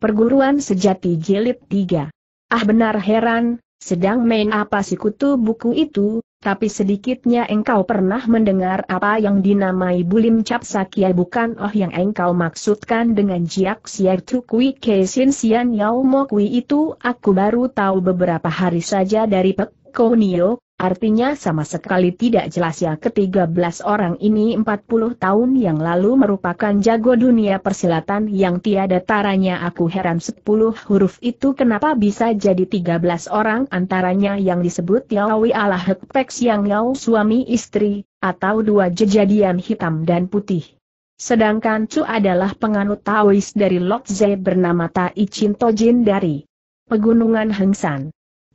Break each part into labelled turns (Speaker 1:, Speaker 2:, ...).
Speaker 1: Perguruan Sejati Jilid 3. Ah benar heran, sedang main apa si kutu buku itu, tapi sedikitnya engkau pernah mendengar apa yang dinamai bulim cap sakia bukan oh yang engkau maksudkan dengan jiak siar tukui kesin sian mo kui itu aku baru tahu beberapa hari saja dari pek Konio, artinya sama sekali tidak jelas ya ketiga belas orang ini empat puluh tahun yang lalu merupakan jago dunia persilatan yang tiada taranya aku heran sepuluh huruf itu kenapa bisa jadi tiga belas orang antaranya yang disebut Yawi ala Hekpek yang Yao suami istri, atau dua jejadian hitam dan putih. Sedangkan Chu adalah penganut Taois dari Lotze bernama Tai Chin Tojin dari Pegunungan Hengsan.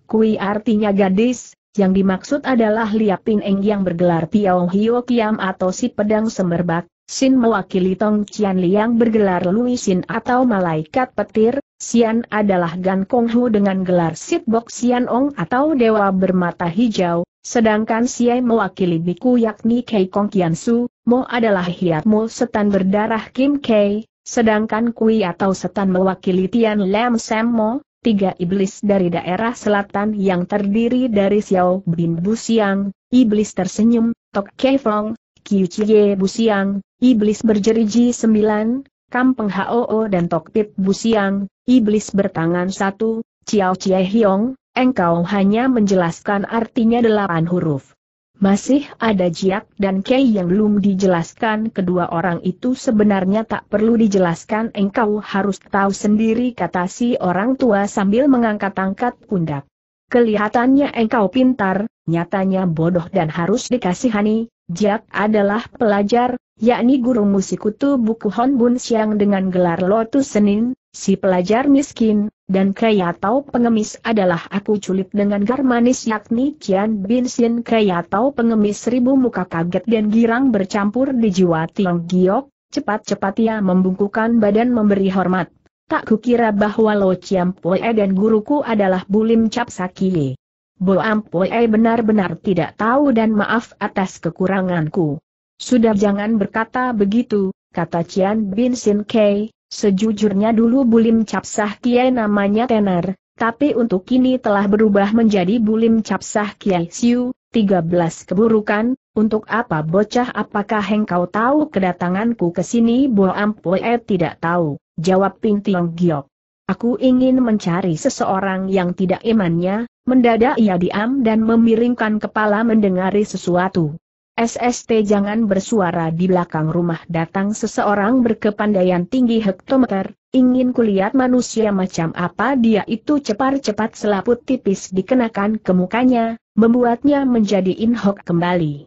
Speaker 1: Kui artinya gadis, yang dimaksud adalah Liapin Eng yang bergelar Tiao Hio Kiam atau si pedang semerbak, Sin mewakili Tong Qian Liang bergelar Lui Sin atau malaikat petir, Xian adalah Gan Kong Hu dengan gelar Sit Bok Xian Ong atau dewa bermata hijau, sedangkan Sian mewakili biku yakni Kei Kong Qian Su, Mo adalah Hiat Mo setan berdarah Kim Kei, sedangkan Kui atau setan mewakili Tian Lam Sam Mo, tiga iblis dari daerah selatan yang terdiri dari Xiao Bin Busiang, iblis tersenyum, Tok Kei Fong, Kiu Chie Busiang, iblis berjeriji sembilan, Kampeng Hoo dan Tok Pip Busiang, iblis bertangan satu, Chiao Chie Hiong, engkau hanya menjelaskan artinya delapan huruf. Masih ada Jiak dan Kei yang belum dijelaskan kedua orang itu sebenarnya tak perlu dijelaskan engkau harus tahu sendiri kata si orang tua sambil mengangkat-angkat pundak. Kelihatannya engkau pintar, nyatanya bodoh dan harus dikasihani, Jack adalah pelajar, yakni guru musikutu buku Honbun Siang dengan gelar Lotus Senin, si pelajar miskin, dan kaya tahu pengemis adalah aku culik dengan garmanis yakni Kian Bin Sin tahu pengemis ribu muka kaget dan girang bercampur di jiwa Tiong Giok, cepat-cepat ia membungkukan badan memberi hormat. Tak kukira bahwa Lo Chiam Poe dan guruku adalah Bulim Cap Sakie. Bo Ampoe benar-benar tidak tahu dan maaf atas kekuranganku. Sudah jangan berkata begitu, kata Cian Bin Sin Kei, Sejujurnya dulu Bulim Capsah Kiai namanya Tenar, tapi untuk kini telah berubah menjadi Bulim Capsah Kiai Siu, 13 keburukan, untuk apa bocah apakah engkau tahu kedatanganku ke sini Bo Ampoe tidak tahu, jawab Tiong Giok. Aku ingin mencari seseorang yang tidak imannya, mendadak ia diam dan memiringkan kepala mendengari sesuatu. SST jangan bersuara di belakang rumah datang seseorang berkepandaian tinggi hektometer, ingin kulihat manusia macam apa dia itu cepat-cepat selaput tipis dikenakan ke mukanya, membuatnya menjadi inhok kembali.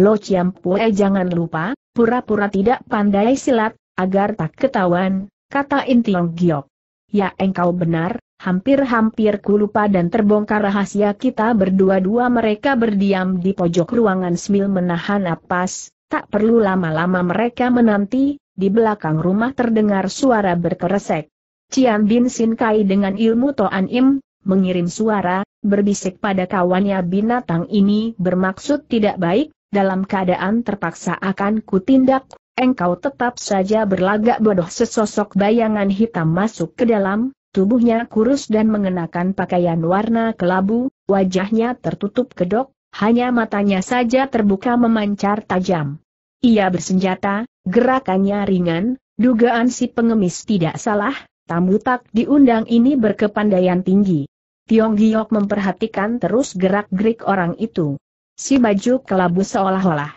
Speaker 1: Lo Chiam Pue jangan lupa, pura-pura tidak pandai silat, agar tak ketahuan, kata Intiong Giok. Ya engkau benar, Hampir-hampir ku dan terbongkar rahasia kita berdua-dua mereka berdiam di pojok ruangan sambil menahan napas, tak perlu lama-lama mereka menanti, di belakang rumah terdengar suara berkeresek. Cian Bin Sin Kai dengan ilmu Toan Im, mengirim suara, berbisik pada kawannya binatang ini bermaksud tidak baik, dalam keadaan terpaksa akan kutindak, engkau tetap saja berlagak bodoh sesosok bayangan hitam masuk ke dalam, Tubuhnya kurus dan mengenakan pakaian warna kelabu, wajahnya tertutup kedok, hanya matanya saja terbuka memancar tajam. Ia bersenjata, gerakannya ringan, dugaan si pengemis tidak salah, tamu tak diundang ini berkepandaian tinggi. Tiong Giok memperhatikan terus gerak-gerik orang itu. Si baju kelabu seolah-olah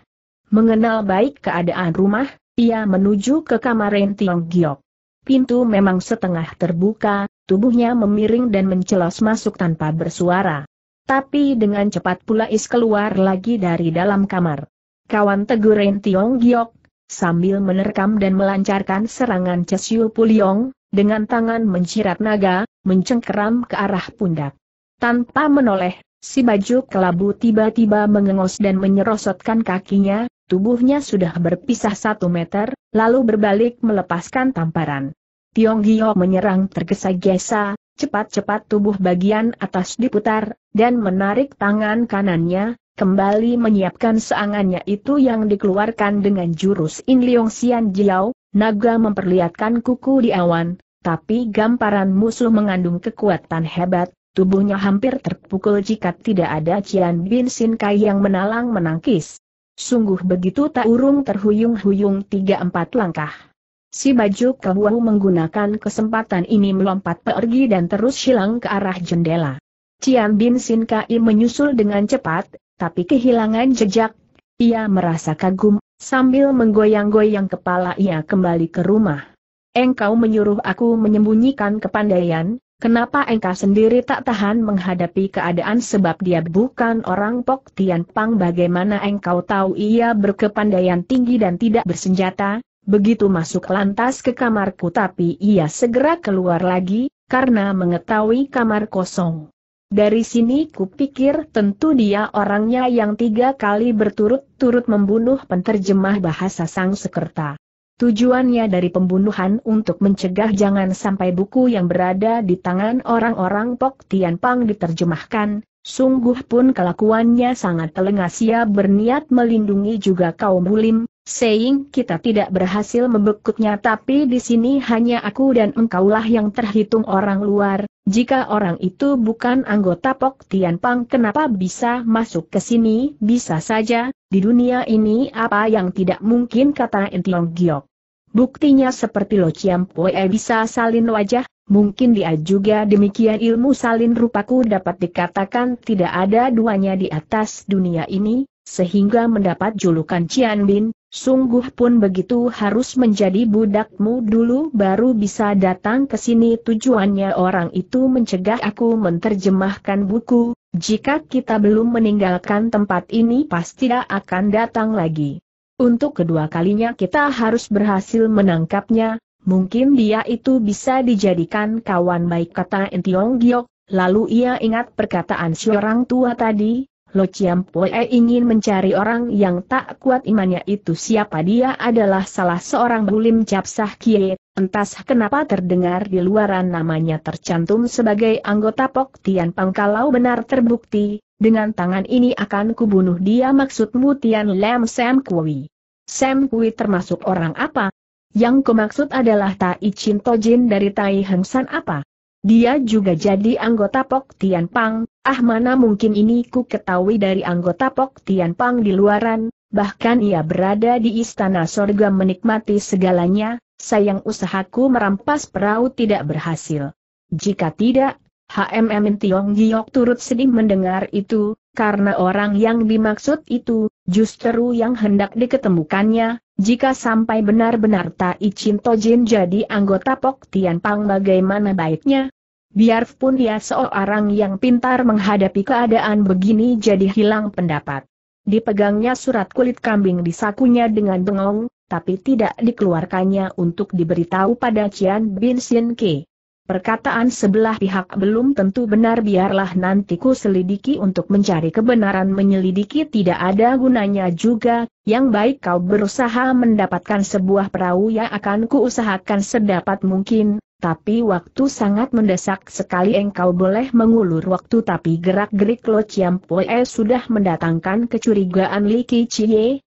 Speaker 1: mengenal baik keadaan rumah, ia menuju ke kamar Tiong Giok. Pintu memang setengah terbuka, tubuhnya memiring dan mencelos masuk tanpa bersuara. Tapi dengan cepat pula Is keluar lagi dari dalam kamar. Kawan tegurin Tiong Giok, sambil menerkam dan melancarkan serangan Cesiu Puliong, dengan tangan mencirat naga, mencengkeram ke arah pundak. Tanpa menoleh, si baju kelabu tiba-tiba mengengos dan menyerosotkan kakinya, tubuhnya sudah berpisah satu meter, lalu berbalik melepaskan tamparan. Tiong Gio menyerang tergesa-gesa, cepat-cepat tubuh bagian atas diputar, dan menarik tangan kanannya, kembali menyiapkan seangannya itu yang dikeluarkan dengan jurus In Liong Sian Jiao, naga memperlihatkan kuku di awan, tapi gamparan musuh mengandung kekuatan hebat, tubuhnya hampir terpukul jika tidak ada Cian Bin Sin Kai yang menalang menangkis. Sungguh begitu tak urung terhuyung-huyung tiga empat langkah. Si baju kehuang menggunakan kesempatan ini melompat pergi dan terus hilang ke arah jendela. Cian Bin Sin Kai menyusul dengan cepat, tapi kehilangan jejak. Ia merasa kagum, sambil menggoyang-goyang kepala ia kembali ke rumah. Engkau menyuruh aku menyembunyikan kepandaian, kenapa engkau sendiri tak tahan menghadapi keadaan sebab dia bukan orang Pok Tian Pang bagaimana engkau tahu ia berkepandaian tinggi dan tidak bersenjata, begitu masuk lantas ke kamarku tapi ia segera keluar lagi, karena mengetahui kamar kosong. Dari sini kupikir tentu dia orangnya yang tiga kali berturut-turut membunuh penterjemah bahasa sang sekerta. Tujuannya dari pembunuhan untuk mencegah jangan sampai buku yang berada di tangan orang-orang Pok Pang diterjemahkan, sungguh pun kelakuannya sangat telengas ia berniat melindungi juga kaum bulim, saying kita tidak berhasil membekuknya tapi di sini hanya aku dan engkaulah yang terhitung orang luar, jika orang itu bukan anggota Pok Tian Pang kenapa bisa masuk ke sini, bisa saja, di dunia ini apa yang tidak mungkin kata Entiong Giok. Buktinya seperti Lo Chiam Pue bisa salin wajah, mungkin dia juga demikian ilmu salin rupaku dapat dikatakan tidak ada duanya di atas dunia ini, sehingga mendapat julukan Cian Bin, Sungguh pun begitu harus menjadi budakmu dulu baru bisa datang ke sini tujuannya orang itu mencegah aku menerjemahkan buku, jika kita belum meninggalkan tempat ini pasti tidak akan datang lagi. Untuk kedua kalinya kita harus berhasil menangkapnya, mungkin dia itu bisa dijadikan kawan baik kata Entiong Giok, lalu ia ingat perkataan si orang tua tadi, Lo Pue ingin mencari orang yang tak kuat imannya itu siapa dia adalah salah seorang bulim capsah kie, entas kenapa terdengar di luaran namanya tercantum sebagai anggota Pok Tian Pang kalau benar terbukti, dengan tangan ini akan kubunuh dia maksudmu Tian Lam Sam Kui. Sam Kui termasuk orang apa? Yang kumaksud adalah Tai Chin Tojin dari Tai Heng San apa? Dia juga jadi anggota Pok Tian Pang, ah mana mungkin ini ku ketahui dari anggota Pok Tian Pang di luaran, bahkan ia berada di istana sorga menikmati segalanya, sayang usahaku merampas perahu tidak berhasil. Jika tidak, HMM Tiong Giok turut sedih mendengar itu, karena orang yang dimaksud itu, justru yang hendak diketemukannya, jika sampai benar-benar Tai Chin Tojin jadi anggota Pok Tian Pang bagaimana baiknya? Biarpun dia seorang yang pintar menghadapi keadaan begini jadi hilang pendapat. Dipegangnya surat kulit kambing di sakunya dengan bengong, tapi tidak dikeluarkannya untuk diberitahu pada Cian Bin Sin Ke. Perkataan sebelah pihak belum tentu benar biarlah nantiku selidiki untuk mencari kebenaran menyelidiki tidak ada gunanya juga, yang baik kau berusaha mendapatkan sebuah perahu yang akan kuusahakan sedapat mungkin, tapi waktu sangat mendesak sekali engkau boleh mengulur waktu tapi gerak-gerik Lo Ciampoe sudah mendatangkan kecurigaan Li Ki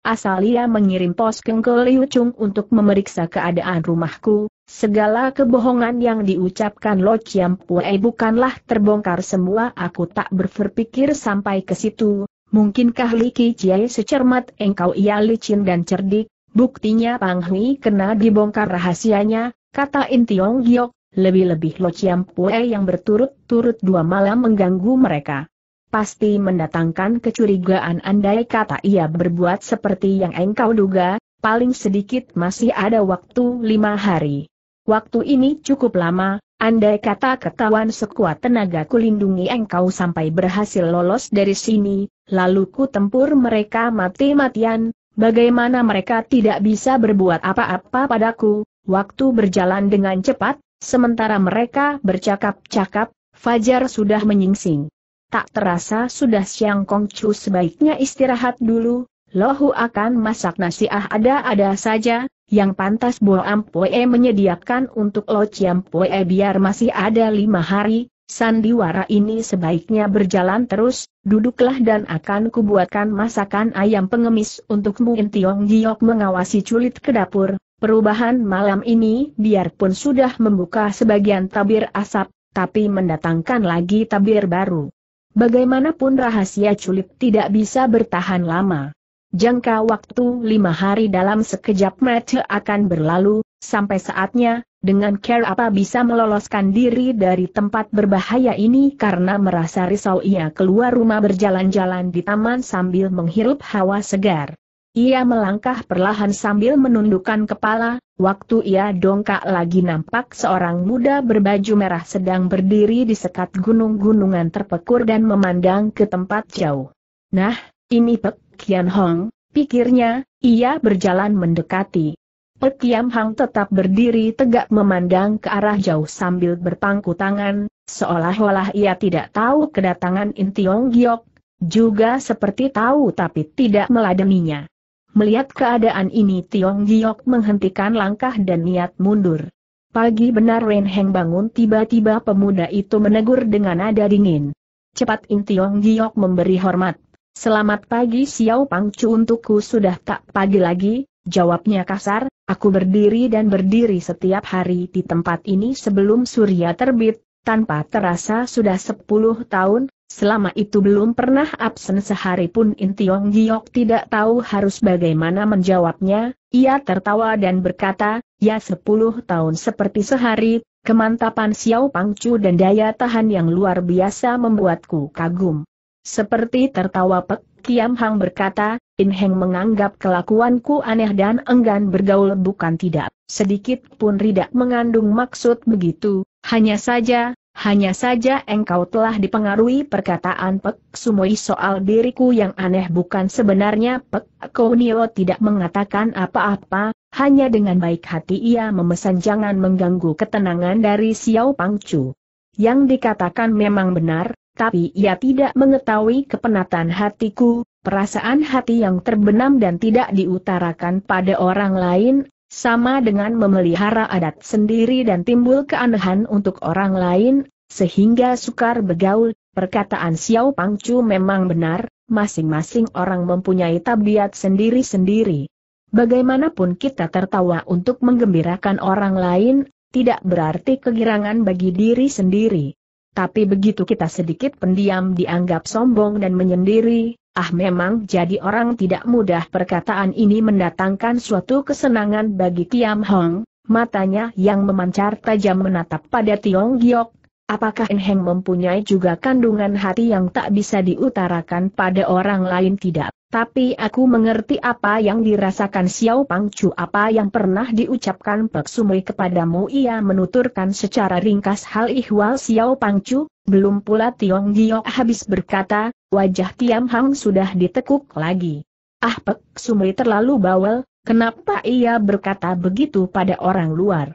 Speaker 1: asal ia mengirim pos kenggol Liu Chung untuk memeriksa keadaan rumahku, Segala kebohongan yang diucapkan Lo Chiam Pue bukanlah terbongkar semua aku tak berpikir sampai ke situ, mungkinkah Li Ki secermat engkau ia licin dan cerdik, buktinya Pang Hui kena dibongkar rahasianya, kata Intiong Giok, lebih-lebih Lo Chiam Pue yang berturut-turut dua malam mengganggu mereka. Pasti mendatangkan kecurigaan andai kata ia berbuat seperti yang engkau duga, paling sedikit masih ada waktu lima hari. Waktu ini cukup lama, andai kata ketahuan sekuat tenaga ku lindungi engkau sampai berhasil lolos dari sini, lalu ku tempur mereka mati-matian, bagaimana mereka tidak bisa berbuat apa-apa padaku, waktu berjalan dengan cepat, sementara mereka bercakap-cakap, Fajar sudah menyingsing. Tak terasa sudah siang Kongcu sebaiknya istirahat dulu, Lohu akan masak nasi ah ada-ada saja, yang pantas Bo Ampue menyediakan untuk Lo Chiam Pue biar masih ada lima hari, sandiwara ini sebaiknya berjalan terus, duduklah dan akan kubuatkan masakan ayam pengemis untuk Muin Tiong Giok mengawasi culit ke dapur, perubahan malam ini biarpun sudah membuka sebagian tabir asap, tapi mendatangkan lagi tabir baru. Bagaimanapun rahasia culit tidak bisa bertahan lama. Jangka waktu lima hari dalam sekejap mata akan berlalu, sampai saatnya, dengan care apa bisa meloloskan diri dari tempat berbahaya ini karena merasa risau ia keluar rumah berjalan-jalan di taman sambil menghirup hawa segar. Ia melangkah perlahan sambil menundukkan kepala, waktu ia dongkak lagi nampak seorang muda berbaju merah sedang berdiri di sekat gunung-gunungan terpekur dan memandang ke tempat jauh. Nah, ini pek, Kian Hong, pikirnya, ia berjalan mendekati. Pekiam Hang tetap berdiri tegak memandang ke arah jauh sambil berpangku tangan, seolah-olah ia tidak tahu kedatangan Intiong Giok, juga seperti tahu tapi tidak meladeninya. Melihat keadaan ini Tiong Giok menghentikan langkah dan niat mundur. Pagi benar Ren Heng bangun tiba-tiba pemuda itu menegur dengan nada dingin. Cepat Intiong Giok memberi hormat. Selamat pagi Xiao Pangcu untukku sudah tak pagi lagi, jawabnya kasar, aku berdiri dan berdiri setiap hari di tempat ini sebelum surya terbit, tanpa terasa sudah 10 tahun, selama itu belum pernah absen sehari pun Intiong Giok tidak tahu harus bagaimana menjawabnya, ia tertawa dan berkata, ya 10 tahun seperti sehari, kemantapan Xiao Pangcu dan daya tahan yang luar biasa membuatku kagum. Seperti tertawa Pek Kiam Hang berkata, In Heng menganggap kelakuanku aneh dan enggan bergaul bukan tidak. Sedikit pun tidak mengandung maksud begitu, hanya saja, hanya saja engkau telah dipengaruhi perkataan Pek Sumoi soal diriku yang aneh bukan sebenarnya Pek Kounio tidak mengatakan apa-apa, hanya dengan baik hati ia memesan jangan mengganggu ketenangan dari Xiao Pang Chu. Yang dikatakan memang benar, tapi ia tidak mengetahui kepenatan hatiku, perasaan hati yang terbenam dan tidak diutarakan pada orang lain, sama dengan memelihara adat sendiri dan timbul keanehan untuk orang lain, sehingga sukar bergaul, perkataan Xiao Pangcu memang benar, masing-masing orang mempunyai tabiat sendiri-sendiri. Bagaimanapun kita tertawa untuk menggembirakan orang lain, tidak berarti kegirangan bagi diri sendiri tapi begitu kita sedikit pendiam dianggap sombong dan menyendiri, ah memang jadi orang tidak mudah perkataan ini mendatangkan suatu kesenangan bagi Tiam Hong, matanya yang memancar tajam menatap pada Tiong Giok, Apakah Enheng mempunyai juga kandungan hati yang tak bisa diutarakan pada orang lain tidak? Tapi aku mengerti apa yang dirasakan Xiao Pangcu apa yang pernah diucapkan Pek Sumui kepadamu ia menuturkan secara ringkas hal ihwal Xiao Pangcu, belum pula Tiong Giok habis berkata, wajah Tiam Hang sudah ditekuk lagi. Ah Pek Sumui terlalu bawel, kenapa ia berkata begitu pada orang luar?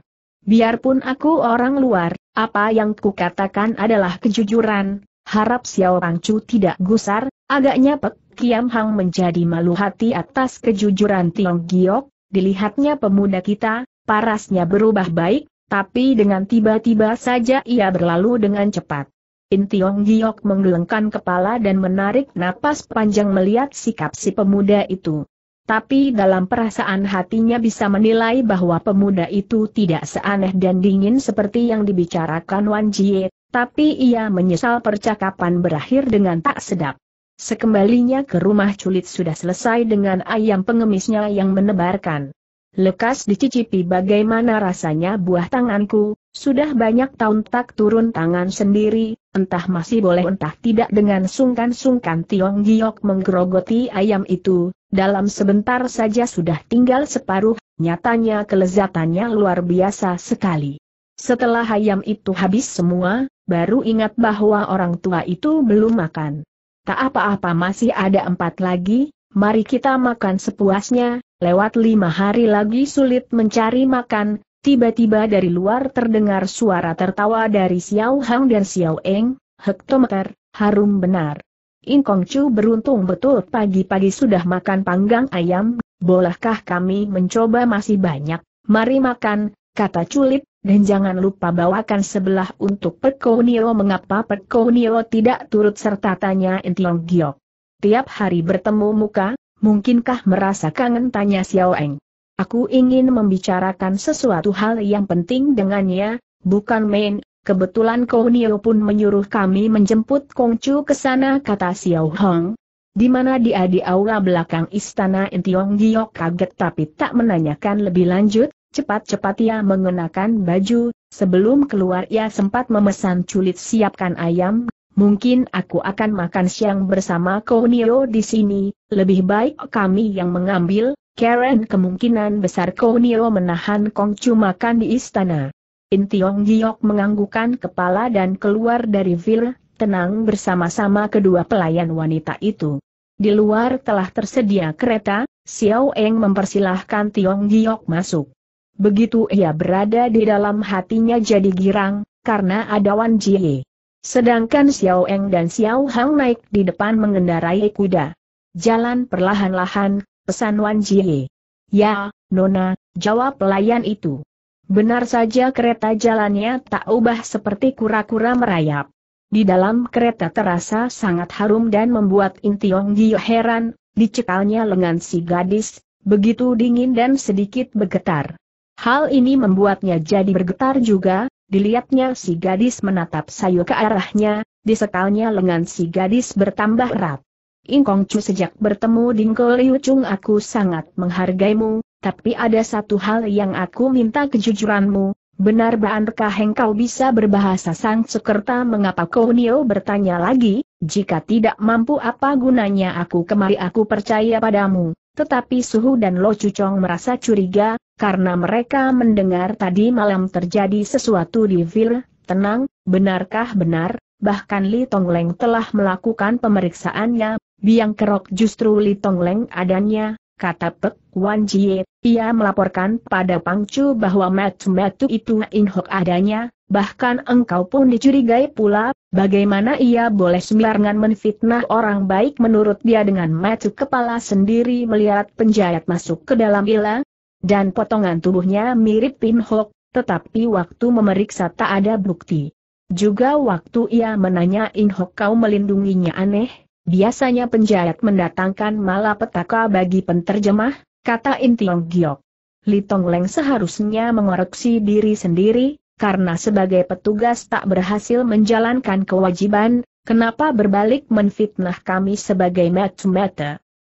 Speaker 1: Biarpun aku orang luar, apa yang kukatakan adalah kejujuran, harap Xiao Pangcu tidak gusar, agaknya Pek Kiam Hang menjadi malu hati atas kejujuran Tiong Giok, dilihatnya pemuda kita, parasnya berubah baik, tapi dengan tiba-tiba saja ia berlalu dengan cepat. In Tiong Giok menggelengkan kepala dan menarik napas panjang melihat sikap si pemuda itu tapi dalam perasaan hatinya bisa menilai bahwa pemuda itu tidak seaneh dan dingin seperti yang dibicarakan Wan Jie, tapi ia menyesal percakapan berakhir dengan tak sedap. Sekembalinya ke rumah culit sudah selesai dengan ayam pengemisnya yang menebarkan. Lekas dicicipi bagaimana rasanya buah tanganku, sudah banyak tahun tak turun tangan sendiri, entah masih boleh entah tidak dengan sungkan-sungkan Tiong Giok menggerogoti ayam itu, dalam sebentar saja sudah tinggal separuh, nyatanya kelezatannya luar biasa sekali. Setelah ayam itu habis semua, baru ingat bahwa orang tua itu belum makan. Tak apa-apa masih ada empat lagi, mari kita makan sepuasnya, lewat lima hari lagi sulit mencari makan, tiba-tiba dari luar terdengar suara tertawa dari Xiao Hang dan Xiao Eng, hektometer, harum benar. Ingkong Chu beruntung betul pagi-pagi sudah makan panggang ayam, bolehkah kami mencoba masih banyak, mari makan, kata Culip, dan jangan lupa bawakan sebelah untuk Pekoniro mengapa Pekoniro tidak turut serta tanya Intiong Giok. Tiap hari bertemu muka, mungkinkah merasa kangen tanya Xiao Eng. Aku ingin membicarakan sesuatu hal yang penting dengannya, bukan main, Kebetulan Nio pun menyuruh kami menjemput Kongcu ke sana kata Xiao Hong. Di mana dia di aula belakang istana Intiong Giok kaget tapi tak menanyakan lebih lanjut, cepat-cepat ia mengenakan baju, sebelum keluar ia sempat memesan culit siapkan ayam, mungkin aku akan makan siang bersama Nio di sini, lebih baik kami yang mengambil, Karen kemungkinan besar Nio menahan Kongcu makan di istana. In Tiong Giok menganggukan kepala dan keluar dari vil, tenang bersama-sama kedua pelayan wanita itu. Di luar telah tersedia kereta, Xiao Eng mempersilahkan Tiong Giok masuk. Begitu ia berada di dalam hatinya jadi girang, karena ada Wan Jie. Sedangkan Xiao Eng dan Xiao Hang naik di depan mengendarai kuda. Jalan perlahan-lahan, pesan Wan Jie. Ya, Nona, jawab pelayan itu. Benar saja kereta jalannya tak ubah seperti kura-kura merayap. Di dalam kereta terasa sangat harum dan membuat Intiong Gio heran, dicekalnya lengan si gadis, begitu dingin dan sedikit bergetar. Hal ini membuatnya jadi bergetar juga, dilihatnya si gadis menatap sayu ke arahnya, disekalnya lengan si gadis bertambah erat. Ingkong Chu sejak bertemu Dingko Liu Chung aku sangat menghargaimu, tapi ada satu hal yang aku minta kejujuranmu, benar benarkah engkau bisa berbahasa sang sekerta mengapa kau Nio bertanya lagi, jika tidak mampu apa gunanya aku kemari aku percaya padamu, tetapi Suhu dan Lo Cucong merasa curiga, karena mereka mendengar tadi malam terjadi sesuatu di Vil, tenang, benarkah benar, bahkan Li Tongleng telah melakukan pemeriksaannya, biang kerok justru Li Tongleng adanya, kata Pek Wan Jie, ia melaporkan pada Pang Chu bahwa metu-metu itu inhok adanya, bahkan engkau pun dicurigai pula, bagaimana ia boleh sembarangan menfitnah orang baik menurut dia dengan metu kepala sendiri melihat penjahat masuk ke dalam ilang, dan potongan tubuhnya mirip Inhok, tetapi waktu memeriksa tak ada bukti. Juga waktu ia menanya Inhok kau melindunginya aneh, Biasanya penjahat mendatangkan malapetaka bagi penterjemah, kata Intiong Giok. Li Leng seharusnya mengoreksi diri sendiri, karena sebagai petugas tak berhasil menjalankan kewajiban, kenapa berbalik menfitnah kami sebagai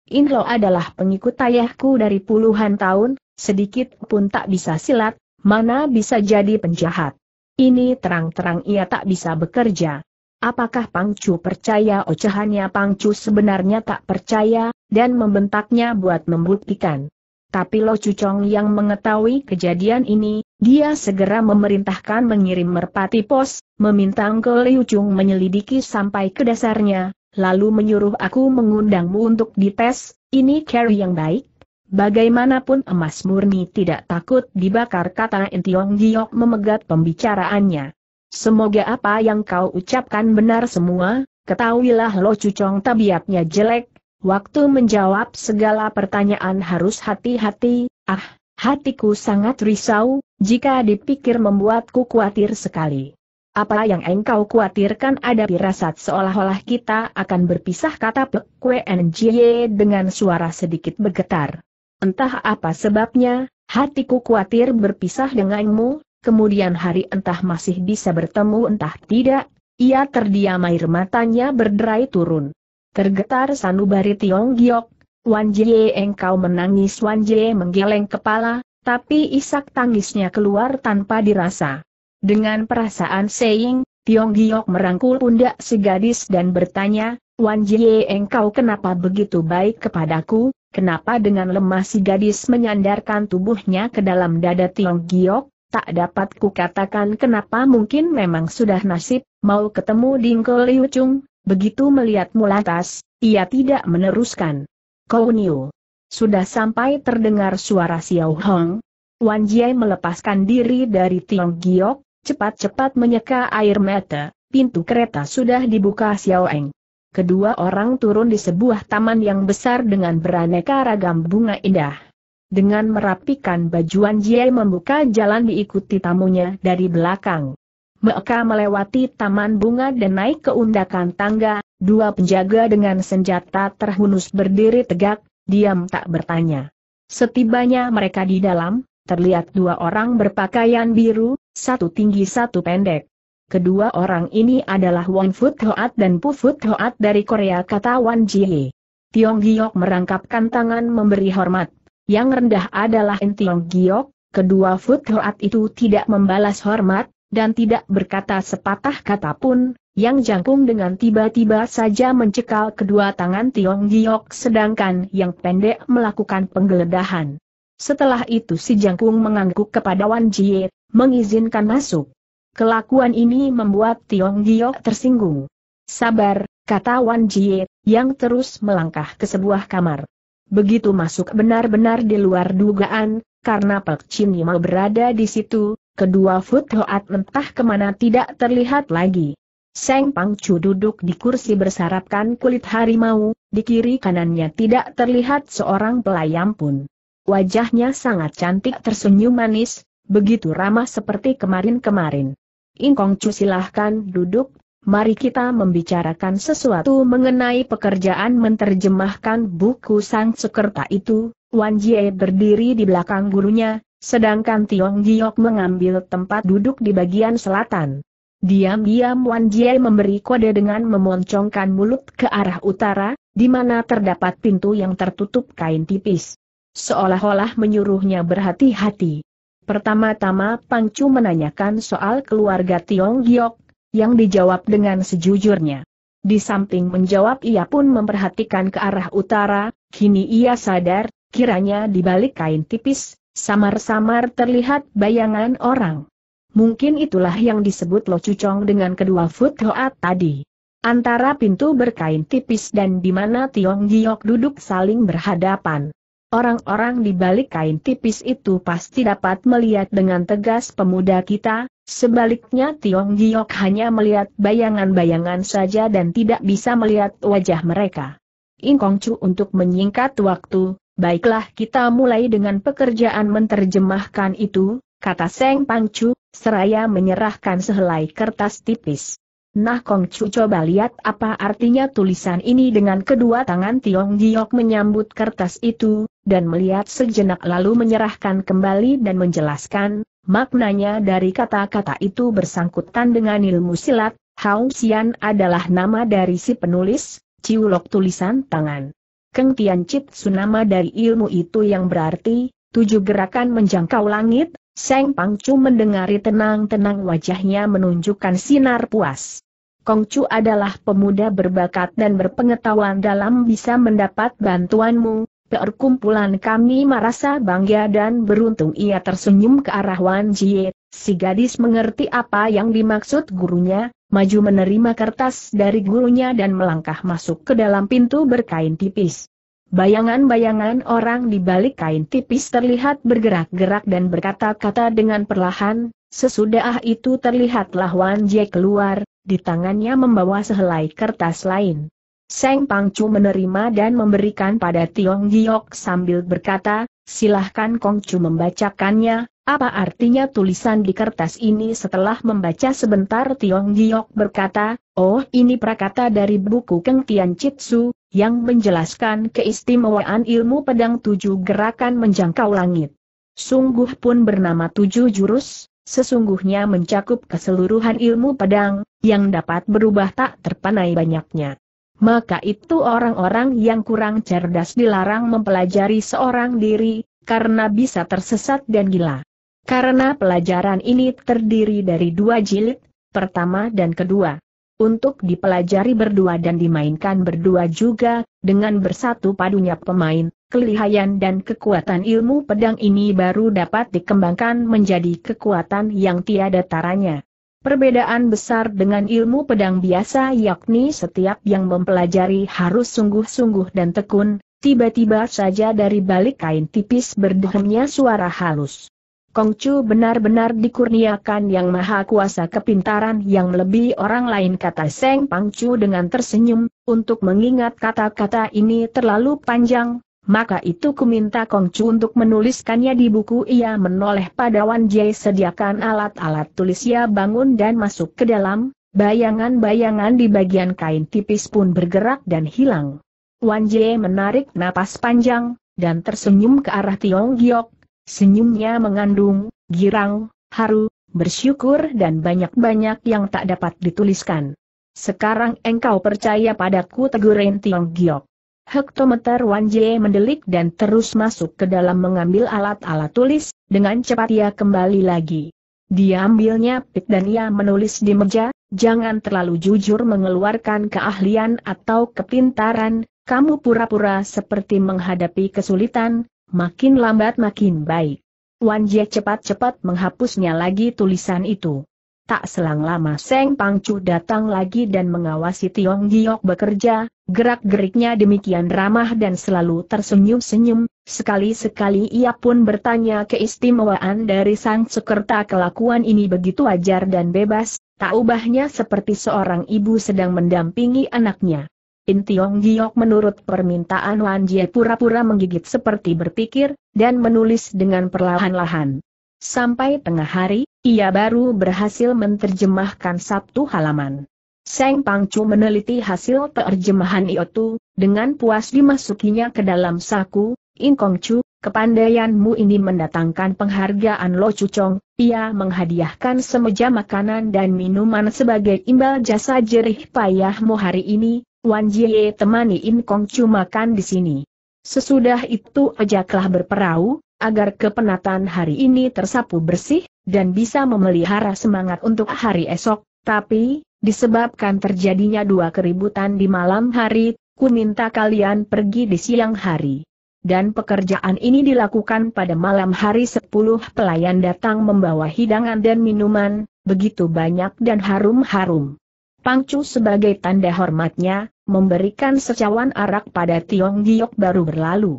Speaker 1: In Lo adalah pengikut ayahku dari puluhan tahun, sedikit pun tak bisa silat, mana bisa jadi penjahat. Ini terang-terang ia tak bisa bekerja. Apakah Pangcu percaya ocehannya Pangcu sebenarnya tak percaya, dan membentaknya buat membuktikan. Tapi Lo Cucong yang mengetahui kejadian ini, dia segera memerintahkan mengirim merpati pos, meminta Angkel Liu Chung menyelidiki sampai ke dasarnya, lalu menyuruh aku mengundangmu untuk dites, ini carry yang baik. Bagaimanapun emas murni tidak takut dibakar kata Entiong Giok memegat pembicaraannya. Semoga apa yang kau ucapkan benar semua, ketahuilah Lo Cucong tabiatnya jelek, waktu menjawab segala pertanyaan harus hati-hati, ah, hatiku sangat risau, jika dipikir membuatku khawatir sekali. Apa yang engkau khawatirkan ada pirasat seolah-olah kita akan berpisah kata PQNJY dengan suara sedikit bergetar. Entah apa sebabnya, hatiku khawatir berpisah denganmu, kemudian hari entah masih bisa bertemu entah tidak, ia terdiam air matanya berderai turun. Tergetar sanubari Tiong Giok, Wan Jie engkau menangis Wan Jie menggeleng kepala, tapi isak tangisnya keluar tanpa dirasa. Dengan perasaan seing, Tiong Giok merangkul pundak si gadis dan bertanya, Wan Jie engkau kenapa begitu baik kepadaku, kenapa dengan lemah si gadis menyandarkan tubuhnya ke dalam dada Tiong Giok, Tak dapat kukatakan kenapa mungkin memang sudah nasib, mau ketemu Dingko Liu Chung, begitu melihat Mulatas, ia tidak meneruskan. Kau Niu. Sudah sampai terdengar suara Xiao Hong. Wan Jiai melepaskan diri dari Tiong Giok, cepat-cepat menyeka air mata, pintu kereta sudah dibuka Xiao Eng. Kedua orang turun di sebuah taman yang besar dengan beraneka ragam bunga indah. Dengan merapikan bajuan Jie membuka jalan diikuti tamunya dari belakang. Mereka melewati taman bunga dan naik ke undakan tangga, dua penjaga dengan senjata terhunus berdiri tegak, diam tak bertanya. Setibanya mereka di dalam, terlihat dua orang berpakaian biru, satu tinggi satu pendek. Kedua orang ini adalah Wan Fut Hoat dan Pu Fut Hoat dari Korea kata Wan Jie. Tiong Giok merangkapkan tangan memberi hormat. Yang rendah adalah Entiong Giok, kedua Fut Hoat itu tidak membalas hormat, dan tidak berkata sepatah kata pun, yang jangkung dengan tiba-tiba saja mencekal kedua tangan Tiong Giok sedangkan yang pendek melakukan penggeledahan. Setelah itu si jangkung mengangguk kepada Wan Jie, mengizinkan masuk. Kelakuan ini membuat Tiong Giok tersinggung. Sabar, kata Wan Jie, yang terus melangkah ke sebuah kamar. Begitu masuk benar-benar di luar dugaan, karena Pek Chin Yima berada di situ, kedua Fut Hoat entah kemana tidak terlihat lagi. Seng Chu duduk di kursi bersarapkan kulit harimau, di kiri kanannya tidak terlihat seorang pelayan pun. Wajahnya sangat cantik tersenyum manis, begitu ramah seperti kemarin-kemarin. Ingkong Chu silahkan duduk, mari kita membicarakan sesuatu mengenai pekerjaan menerjemahkan buku sang sekerta itu, Wan Jie berdiri di belakang gurunya, sedangkan Tiong Giok mengambil tempat duduk di bagian selatan. Diam-diam Wan Jie memberi kode dengan memoncongkan mulut ke arah utara, di mana terdapat pintu yang tertutup kain tipis. Seolah-olah menyuruhnya berhati-hati. Pertama-tama Pangcu menanyakan soal keluarga Tiong Giok, yang dijawab dengan sejujurnya. Di samping menjawab ia pun memperhatikan ke arah utara, kini ia sadar, kiranya di balik kain tipis, samar-samar terlihat bayangan orang. Mungkin itulah yang disebut Lo Cucong dengan kedua Fut Hoat tadi. Antara pintu berkain tipis dan di mana Tiong Giok duduk saling berhadapan. Orang-orang di balik kain tipis itu pasti dapat melihat dengan tegas pemuda kita, Sebaliknya Tiong Giok hanya melihat bayangan-bayangan saja dan tidak bisa melihat wajah mereka. In Kong Chu untuk menyingkat waktu, baiklah kita mulai dengan pekerjaan menerjemahkan itu, kata Seng Pang Chu, seraya menyerahkan sehelai kertas tipis. Nah Kong Chu coba lihat apa artinya tulisan ini dengan kedua tangan Tiong Giok menyambut kertas itu, dan melihat sejenak lalu menyerahkan kembali dan menjelaskan, maknanya dari kata-kata itu bersangkutan dengan ilmu silat, Hao Xian adalah nama dari si penulis, Ciulok tulisan tangan. Keng Tian Chit sunama dari ilmu itu yang berarti, tujuh gerakan menjangkau langit, Seng Chu mendengari tenang-tenang wajahnya menunjukkan sinar puas. Kong Chu adalah pemuda berbakat dan berpengetahuan dalam bisa mendapat bantuanmu, Perkumpulan kami merasa bangga dan beruntung ia tersenyum ke arah Wan Jie, si gadis mengerti apa yang dimaksud gurunya, maju menerima kertas dari gurunya dan melangkah masuk ke dalam pintu berkain tipis. Bayangan-bayangan orang di balik kain tipis terlihat bergerak-gerak dan berkata-kata dengan perlahan, sesudah itu terlihatlah Wan Jie keluar, di tangannya membawa sehelai kertas lain. Seng Pangcu menerima dan memberikan pada Tiong Giok sambil berkata, silahkan Kongcu membacakannya, apa artinya tulisan di kertas ini setelah membaca sebentar Tiong Giok berkata, oh ini prakata dari buku Keng Tian Chitsu, yang menjelaskan keistimewaan ilmu pedang tujuh gerakan menjangkau langit. Sungguh pun bernama tujuh jurus, sesungguhnya mencakup keseluruhan ilmu pedang, yang dapat berubah tak terpanai banyaknya maka itu orang-orang yang kurang cerdas dilarang mempelajari seorang diri, karena bisa tersesat dan gila. Karena pelajaran ini terdiri dari dua jilid, pertama dan kedua. Untuk dipelajari berdua dan dimainkan berdua juga, dengan bersatu padunya pemain, kelihayan dan kekuatan ilmu pedang ini baru dapat dikembangkan menjadi kekuatan yang tiada taranya. Perbedaan besar dengan ilmu pedang biasa yakni setiap yang mempelajari harus sungguh-sungguh dan tekun, tiba-tiba saja dari balik kain tipis berdehemnya suara halus. Kongcu benar-benar dikurniakan yang maha kuasa kepintaran yang lebih orang lain kata Seng Pangcu dengan tersenyum, untuk mengingat kata-kata ini terlalu panjang, maka itu kuminta Chu untuk menuliskannya di buku ia menoleh pada Wan Jie sediakan alat-alat tulis ia bangun dan masuk ke dalam, bayangan-bayangan di bagian kain tipis pun bergerak dan hilang. Wan Jie menarik napas panjang, dan tersenyum ke arah Tiong Giok, senyumnya mengandung, girang, haru, bersyukur dan banyak-banyak yang tak dapat dituliskan. Sekarang engkau percaya padaku tegurin Tiong Giok. Hektometer Wan Jie mendelik dan terus masuk ke dalam mengambil alat-alat tulis, dengan cepat ia kembali lagi. Dia ambilnya, pik dan ia menulis di meja, jangan terlalu jujur mengeluarkan keahlian atau kepintaran, kamu pura-pura seperti menghadapi kesulitan, makin lambat makin baik. Wan Jie cepat-cepat menghapusnya lagi tulisan itu. Tak selang lama Seng Pangcu datang lagi dan mengawasi Tiong Giok bekerja, gerak-geriknya demikian ramah dan selalu tersenyum-senyum, sekali-sekali ia pun bertanya keistimewaan dari sang sekerta kelakuan ini begitu wajar dan bebas, tak ubahnya seperti seorang ibu sedang mendampingi anaknya. In Tiong Giok menurut permintaan Wan Jie pura-pura menggigit seperti berpikir, dan menulis dengan perlahan-lahan. Sampai tengah hari, ia baru berhasil menerjemahkan satu halaman. Seng Pangcu meneliti hasil terjemahan itu, dengan puas dimasukinya ke dalam saku, In Chu, kepandaianmu ini mendatangkan penghargaan Lo Cucong, ia menghadiahkan semeja makanan dan minuman sebagai imbal jasa jerih payahmu hari ini, Wan Jie temani In Chu makan di sini. Sesudah itu ajaklah berperahu, agar kepenatan hari ini tersapu bersih, dan bisa memelihara semangat untuk hari esok, tapi, disebabkan terjadinya dua keributan di malam hari, ku minta kalian pergi di siang hari. Dan pekerjaan ini dilakukan pada malam hari sepuluh pelayan datang membawa hidangan dan minuman, begitu banyak dan harum-harum. Pangcu sebagai tanda hormatnya, memberikan secawan arak pada Tiong Giok baru berlalu.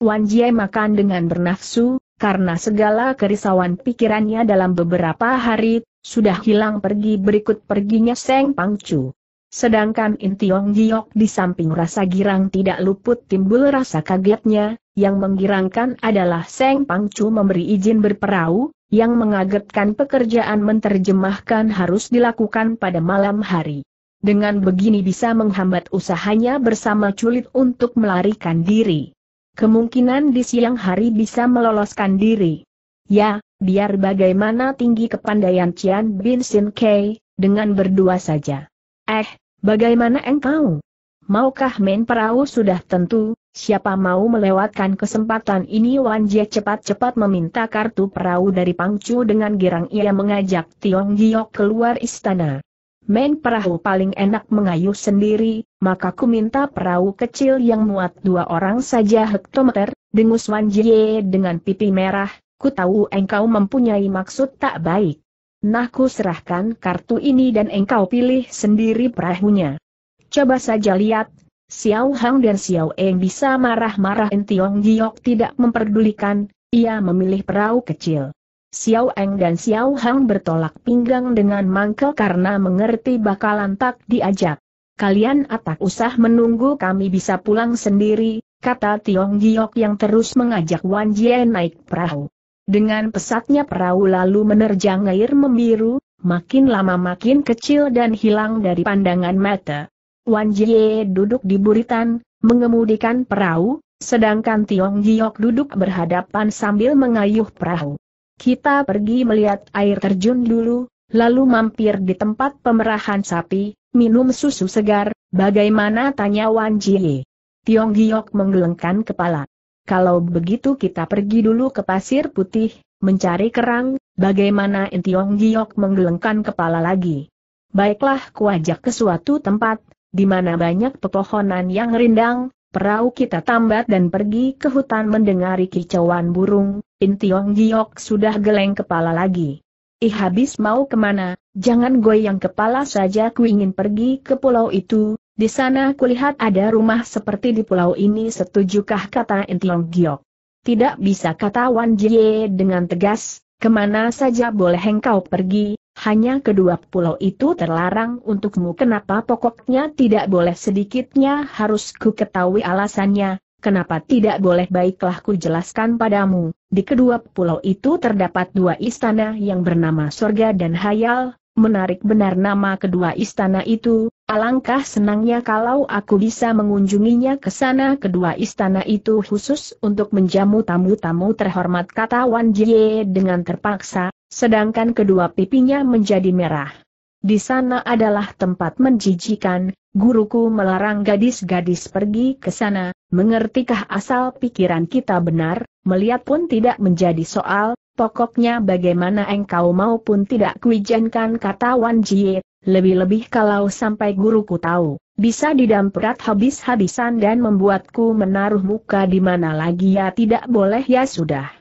Speaker 1: Wan Jie makan dengan bernafsu, karena segala kerisauan pikirannya dalam beberapa hari, sudah hilang pergi berikut perginya Seng Pangcu. Sedangkan Tiong Giok di samping rasa girang tidak luput timbul rasa kagetnya, yang menggirangkan adalah Seng Pangcu memberi izin berperahu, yang mengagetkan pekerjaan menterjemahkan harus dilakukan pada malam hari. Dengan begini bisa menghambat usahanya bersama culit untuk melarikan diri. Kemungkinan di siang hari bisa meloloskan diri. Ya, biar bagaimana tinggi kepandaian Cian Bin Sin Kei, dengan berdua saja. Eh, bagaimana engkau? Maukah main perahu sudah tentu, siapa mau melewatkan kesempatan ini Wan Jie cepat-cepat meminta kartu perahu dari Pangcu dengan girang ia mengajak Tiong Giok keluar istana. Main perahu paling enak mengayuh sendiri, maka ku minta perahu kecil yang muat dua orang saja hektometer, dengus Wan Jie dengan pipi merah, ku tahu engkau mempunyai maksud tak baik. Nah ku serahkan kartu ini dan engkau pilih sendiri perahunya. Coba saja lihat, Xiao Hang dan Xiao Eng bisa marah-marah Tiong Giok tidak memperdulikan, ia memilih perahu kecil. Xiao Eng dan Xiao Hang bertolak pinggang dengan mangkel karena mengerti bakalan tak diajak kalian atak usah menunggu kami bisa pulang sendiri, kata Tiong Giok yang terus mengajak Wan Jie naik perahu. Dengan pesatnya perahu lalu menerjang air membiru, makin lama makin kecil dan hilang dari pandangan mata. Wan Jie duduk di buritan, mengemudikan perahu, sedangkan Tiong Giok duduk berhadapan sambil mengayuh perahu. Kita pergi melihat air terjun dulu, lalu mampir di tempat pemerahan sapi, Minum susu segar, bagaimana tanya Wan Jie. Tiong Giok menggelengkan kepala. Kalau begitu kita pergi dulu ke pasir putih, mencari kerang, bagaimana Tiong Giok menggelengkan kepala lagi. Baiklah kuajak ke suatu tempat, di mana banyak pepohonan yang rindang, Perahu kita tambat dan pergi ke hutan mendengari kicauan burung, Tiong Giok sudah geleng kepala lagi. Ih habis mau kemana, Jangan goyang kepala saja ku ingin pergi ke pulau itu, di sana kulihat ada rumah seperti di pulau ini setujukah kata Intiong Giok. Tidak bisa kata Wan Jie dengan tegas, kemana saja boleh engkau pergi, hanya kedua pulau itu terlarang untukmu kenapa pokoknya tidak boleh sedikitnya harus ku ketahui alasannya, Kenapa tidak boleh baiklah ku jelaskan padamu, di kedua pulau itu terdapat dua istana yang bernama Sorga dan Hayal, menarik benar nama kedua istana itu, alangkah senangnya kalau aku bisa mengunjunginya ke sana kedua istana itu khusus untuk menjamu tamu-tamu terhormat kata Wan Jie dengan terpaksa, sedangkan kedua pipinya menjadi merah. Di sana adalah tempat menjijikan, guruku melarang gadis-gadis pergi ke sana, mengertikah asal pikiran kita benar, melihat pun tidak menjadi soal, Pokoknya bagaimana engkau maupun tidak kuizinkan kata Wan Jie, lebih-lebih kalau sampai guruku tahu, bisa didamprat habis-habisan dan membuatku menaruh muka di mana lagi ya tidak boleh ya sudah.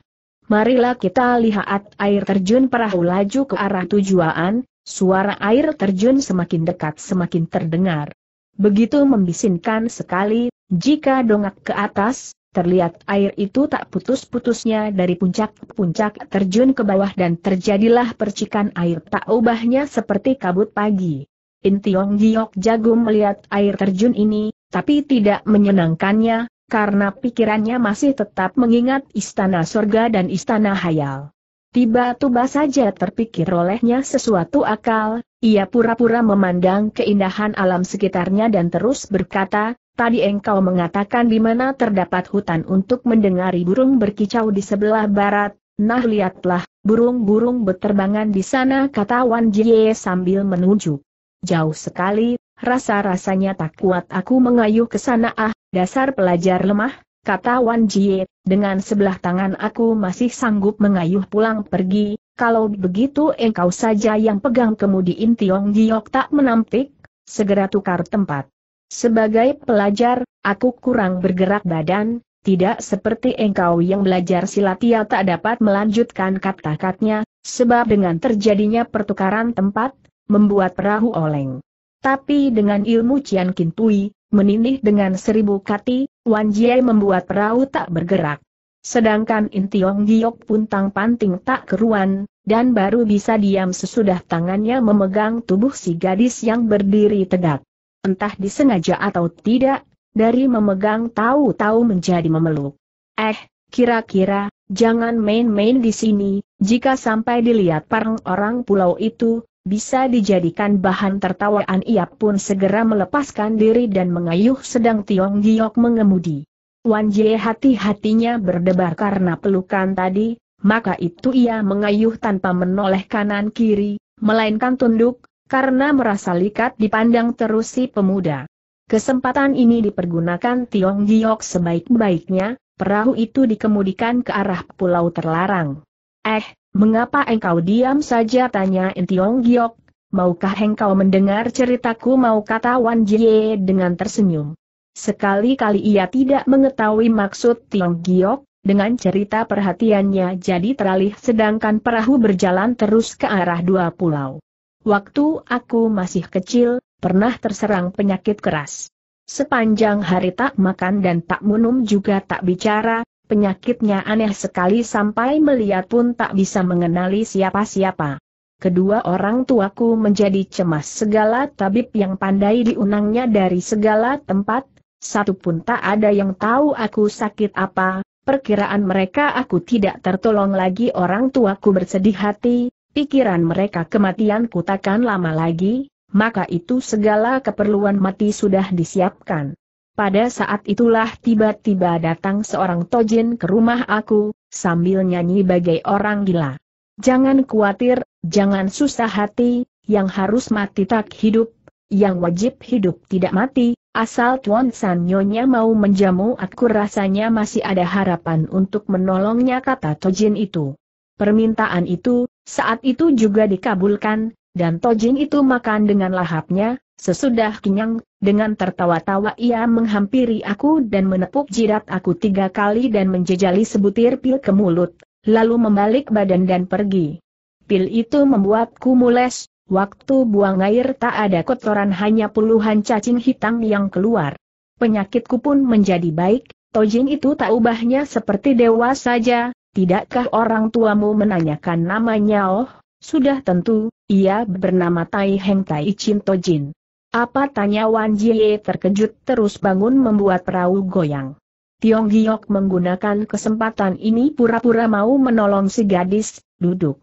Speaker 1: Marilah kita lihat air terjun perahu laju ke arah tujuan, suara air terjun semakin dekat semakin terdengar. Begitu membisinkan sekali, jika dongak ke atas, Terlihat air itu tak putus-putusnya dari puncak puncak terjun ke bawah dan terjadilah percikan air tak ubahnya seperti kabut pagi. Intiong Giok Jagum melihat air terjun ini, tapi tidak menyenangkannya, karena pikirannya masih tetap mengingat istana surga dan istana hayal. Tiba-tiba saja terpikir olehnya sesuatu akal, ia pura-pura memandang keindahan alam sekitarnya dan terus berkata, Tadi engkau mengatakan di mana terdapat hutan untuk mendengari burung berkicau di sebelah barat, nah lihatlah, burung-burung beterbangan di sana kata Wan Jie sambil menuju. Jauh sekali, rasa-rasanya tak kuat aku mengayuh ke sana ah, dasar pelajar lemah, kata Wan Jie, dengan sebelah tangan aku masih sanggup mengayuh pulang pergi, kalau begitu engkau saja yang pegang kemudi Tiong Giok tak menampik, segera tukar tempat. Sebagai pelajar, aku kurang bergerak badan, tidak seperti engkau yang belajar silat ia tak dapat melanjutkan kata-katanya, sebab dengan terjadinya pertukaran tempat, membuat perahu oleng. Tapi dengan ilmu Cian Kintui, meninih dengan seribu kati, Wan Jie membuat perahu tak bergerak. Sedangkan Intiong Giok pun tang panting tak keruan, dan baru bisa diam sesudah tangannya memegang tubuh si gadis yang berdiri tegak entah disengaja atau tidak, dari memegang tahu-tahu menjadi memeluk. Eh, kira-kira, jangan main-main di sini, jika sampai dilihat parang orang pulau itu, bisa dijadikan bahan tertawaan ia pun segera melepaskan diri dan mengayuh sedang Tiong Giok mengemudi. Wan Jie hati-hatinya berdebar karena pelukan tadi, maka itu ia mengayuh tanpa menoleh kanan-kiri, melainkan tunduk, karena merasa likat dipandang terus si pemuda. Kesempatan ini dipergunakan Tiong Giok sebaik-baiknya, perahu itu dikemudikan ke arah pulau terlarang. Eh, mengapa engkau diam saja tanya Tiong Giok, maukah engkau mendengar ceritaku mau kata Wan Jie dengan tersenyum. Sekali-kali ia tidak mengetahui maksud Tiong Giok, dengan cerita perhatiannya jadi teralih sedangkan perahu berjalan terus ke arah dua pulau. Waktu aku masih kecil, pernah terserang penyakit keras. Sepanjang hari tak makan dan tak minum juga tak bicara, penyakitnya aneh sekali sampai melihat pun tak bisa mengenali siapa-siapa. Kedua orang tuaku menjadi cemas segala tabib yang pandai diunangnya dari segala tempat, satu pun tak ada yang tahu aku sakit apa, perkiraan mereka aku tidak tertolong lagi orang tuaku bersedih hati, Pikiran mereka kematian takkan lama lagi, maka itu segala keperluan mati sudah disiapkan. Pada saat itulah tiba-tiba datang seorang tojin ke rumah aku, sambil nyanyi bagai orang gila. Jangan khawatir, jangan susah hati, yang harus mati tak hidup, yang wajib hidup tidak mati, asal Tuan San Nyonya mau menjamu aku rasanya masih ada harapan untuk menolongnya kata tojin itu. Permintaan itu, saat itu juga dikabulkan, dan Tojing itu makan dengan lahapnya, sesudah kenyang, dengan tertawa-tawa ia menghampiri aku dan menepuk jidat aku tiga kali dan menjejali sebutir pil ke mulut, lalu membalik badan dan pergi. Pil itu membuatku mules, waktu buang air tak ada kotoran hanya puluhan cacing hitam yang keluar. Penyakitku pun menjadi baik, Tojing itu tak ubahnya seperti dewa saja, Tidakkah orang tuamu menanyakan namanya oh? Sudah tentu, ia bernama Tai Heng Tai Chin Jin. Apa tanya Wan Jie terkejut terus bangun membuat perahu goyang. Tiong Giok menggunakan kesempatan ini pura-pura mau menolong si gadis, duduk.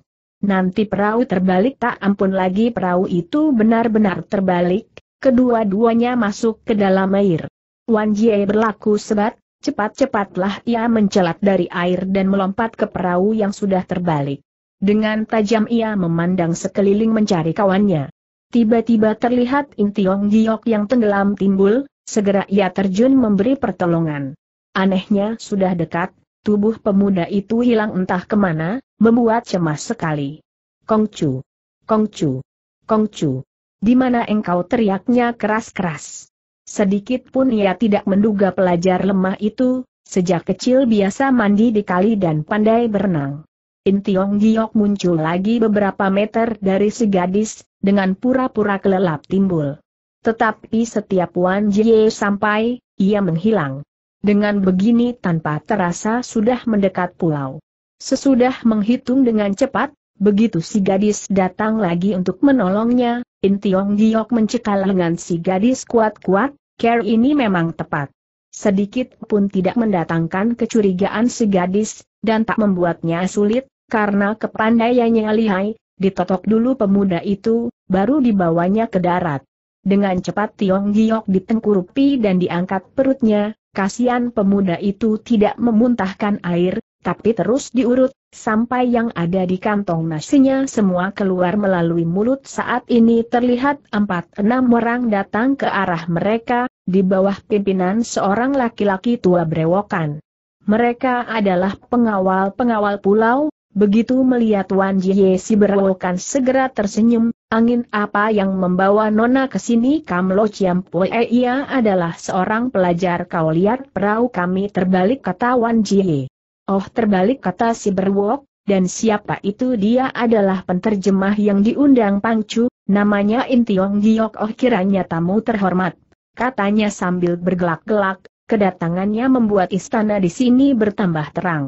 Speaker 1: Nanti perahu terbalik tak ampun lagi perahu itu benar-benar terbalik, kedua-duanya masuk ke dalam air. Wan Jie berlaku sebat, Cepat-cepatlah ia mencelat dari air dan melompat ke perahu yang sudah terbalik. Dengan tajam ia memandang sekeliling mencari kawannya. Tiba-tiba terlihat Intiong Giok yang tenggelam timbul, segera ia terjun memberi pertolongan. Anehnya sudah dekat, tubuh pemuda itu hilang entah kemana, membuat cemas sekali. Kongcu! Kongcu! Kongcu! Di mana engkau teriaknya keras-keras? Sedikit pun ia tidak menduga pelajar lemah itu, sejak kecil biasa mandi di kali dan pandai berenang. Intiong Giok muncul lagi beberapa meter dari si gadis, dengan pura-pura kelelap timbul. Tetapi setiap Wan Jie sampai, ia menghilang. Dengan begini tanpa terasa sudah mendekat pulau. Sesudah menghitung dengan cepat, begitu si gadis datang lagi untuk menolongnya, In Tiong Giok mencekal lengan si gadis kuat-kuat, care ini memang tepat. Sedikit pun tidak mendatangkan kecurigaan si gadis, dan tak membuatnya sulit, karena kepandaiannya lihai, ditotok dulu pemuda itu, baru dibawanya ke darat. Dengan cepat Tiong Giok ditengkurupi dan diangkat perutnya, kasihan pemuda itu tidak memuntahkan air, tapi terus diurut, sampai yang ada di kantong nasinya semua keluar melalui mulut saat ini terlihat empat enam orang datang ke arah mereka, di bawah pimpinan seorang laki-laki tua brewokan. Mereka adalah pengawal-pengawal pulau, begitu melihat Wan Jie si brewokan segera tersenyum, angin apa yang membawa Nona ke sini Kam Lo Chiam Pue ia adalah seorang pelajar kau lihat perahu kami terbalik kata Wan Jie. Oh terbalik kata si berwok, dan siapa itu dia adalah penterjemah yang diundang Pangcu, namanya Intiong Giok Oh kiranya tamu terhormat. Katanya sambil bergelak-gelak, kedatangannya membuat istana di sini bertambah terang.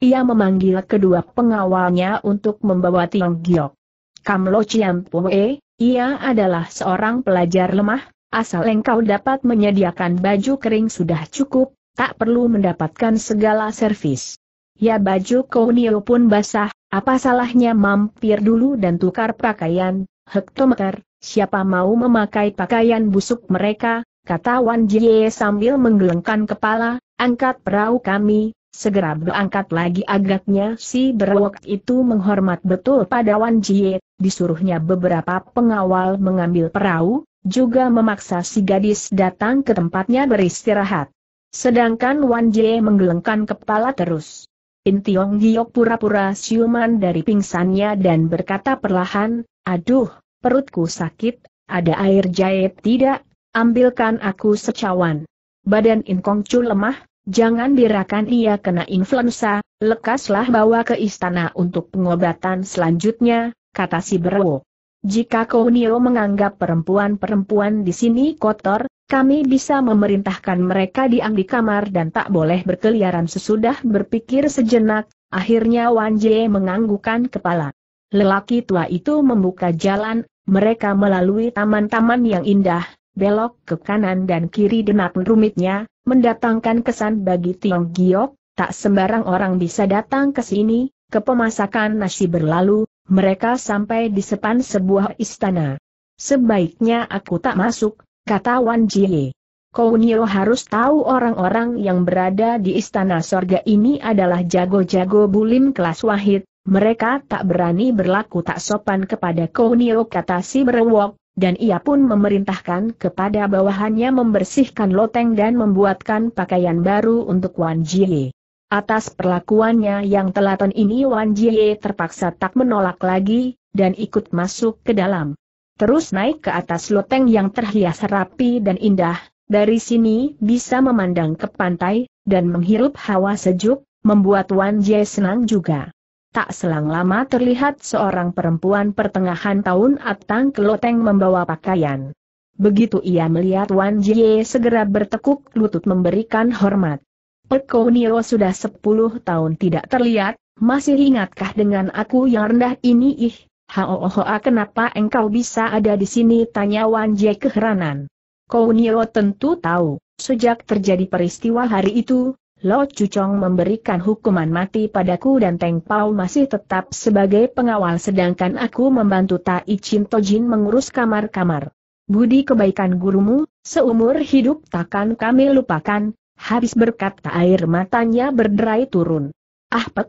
Speaker 1: Ia memanggil kedua pengawalnya untuk membawa Tiong Giok. Kam Lo Chiam Pue, ia adalah seorang pelajar lemah, asal engkau dapat menyediakan baju kering sudah cukup, tak perlu mendapatkan segala servis. Ya baju Kounio oh pun basah, apa salahnya mampir dulu dan tukar pakaian, hektometer, siapa mau memakai pakaian busuk mereka, kata Wan Jie sambil menggelengkan kepala, angkat perahu kami, segera berangkat lagi agaknya si berwok itu menghormat betul pada Wan Jie, disuruhnya beberapa pengawal mengambil perahu, juga memaksa si gadis datang ke tempatnya beristirahat. Sedangkan Wan Jie menggelengkan kepala terus. In Tiong Giok pura-pura siuman dari pingsannya dan berkata perlahan, Aduh, perutku sakit, ada air jahit tidak, ambilkan aku secawan. Badan In Kong Chu lemah, jangan dirakan ia kena influenza, lekaslah bawa ke istana untuk pengobatan selanjutnya, kata si Berwo. Jika Konio menganggap perempuan-perempuan di sini kotor, kami bisa memerintahkan mereka diam di kamar dan tak boleh berkeliaran sesudah berpikir sejenak, akhirnya Wan Jie menganggukan kepala. Lelaki tua itu membuka jalan, mereka melalui taman-taman yang indah, belok ke kanan dan kiri denat rumitnya, mendatangkan kesan bagi Tiong Giok, tak sembarang orang bisa datang ke sini, ke pemasakan nasi berlalu, mereka sampai di sepan sebuah istana. Sebaiknya aku tak masuk, kata Wan Jie. Nio harus tahu orang-orang yang berada di istana sorga ini adalah jago-jago bulim kelas wahid, mereka tak berani berlaku tak sopan kepada Nio kata si berwok, dan ia pun memerintahkan kepada bawahannya membersihkan loteng dan membuatkan pakaian baru untuk Wan Jie. Atas perlakuannya yang telaten ini Wan Jie terpaksa tak menolak lagi, dan ikut masuk ke dalam. Terus naik ke atas loteng yang terhias rapi dan indah, dari sini bisa memandang ke pantai, dan menghirup hawa sejuk, membuat Wan Jie senang juga. Tak selang lama terlihat seorang perempuan pertengahan tahun atang ke loteng membawa pakaian. Begitu ia melihat Wan Jie segera bertekuk lutut memberikan hormat. Peko eh, Niro oh, sudah sepuluh tahun tidak terlihat, masih ingatkah dengan aku yang rendah ini ih? Haohoa kenapa engkau bisa ada di sini? Tanya Wan Jie keheranan. Kounio tentu tahu, sejak terjadi peristiwa hari itu, Lo Cucong memberikan hukuman mati padaku dan Teng Pao masih tetap sebagai pengawal sedangkan aku membantu Tai Chin Tojin mengurus kamar-kamar. Budi kebaikan gurumu, seumur hidup takkan kami lupakan, habis berkata air matanya berderai turun. Ahpet,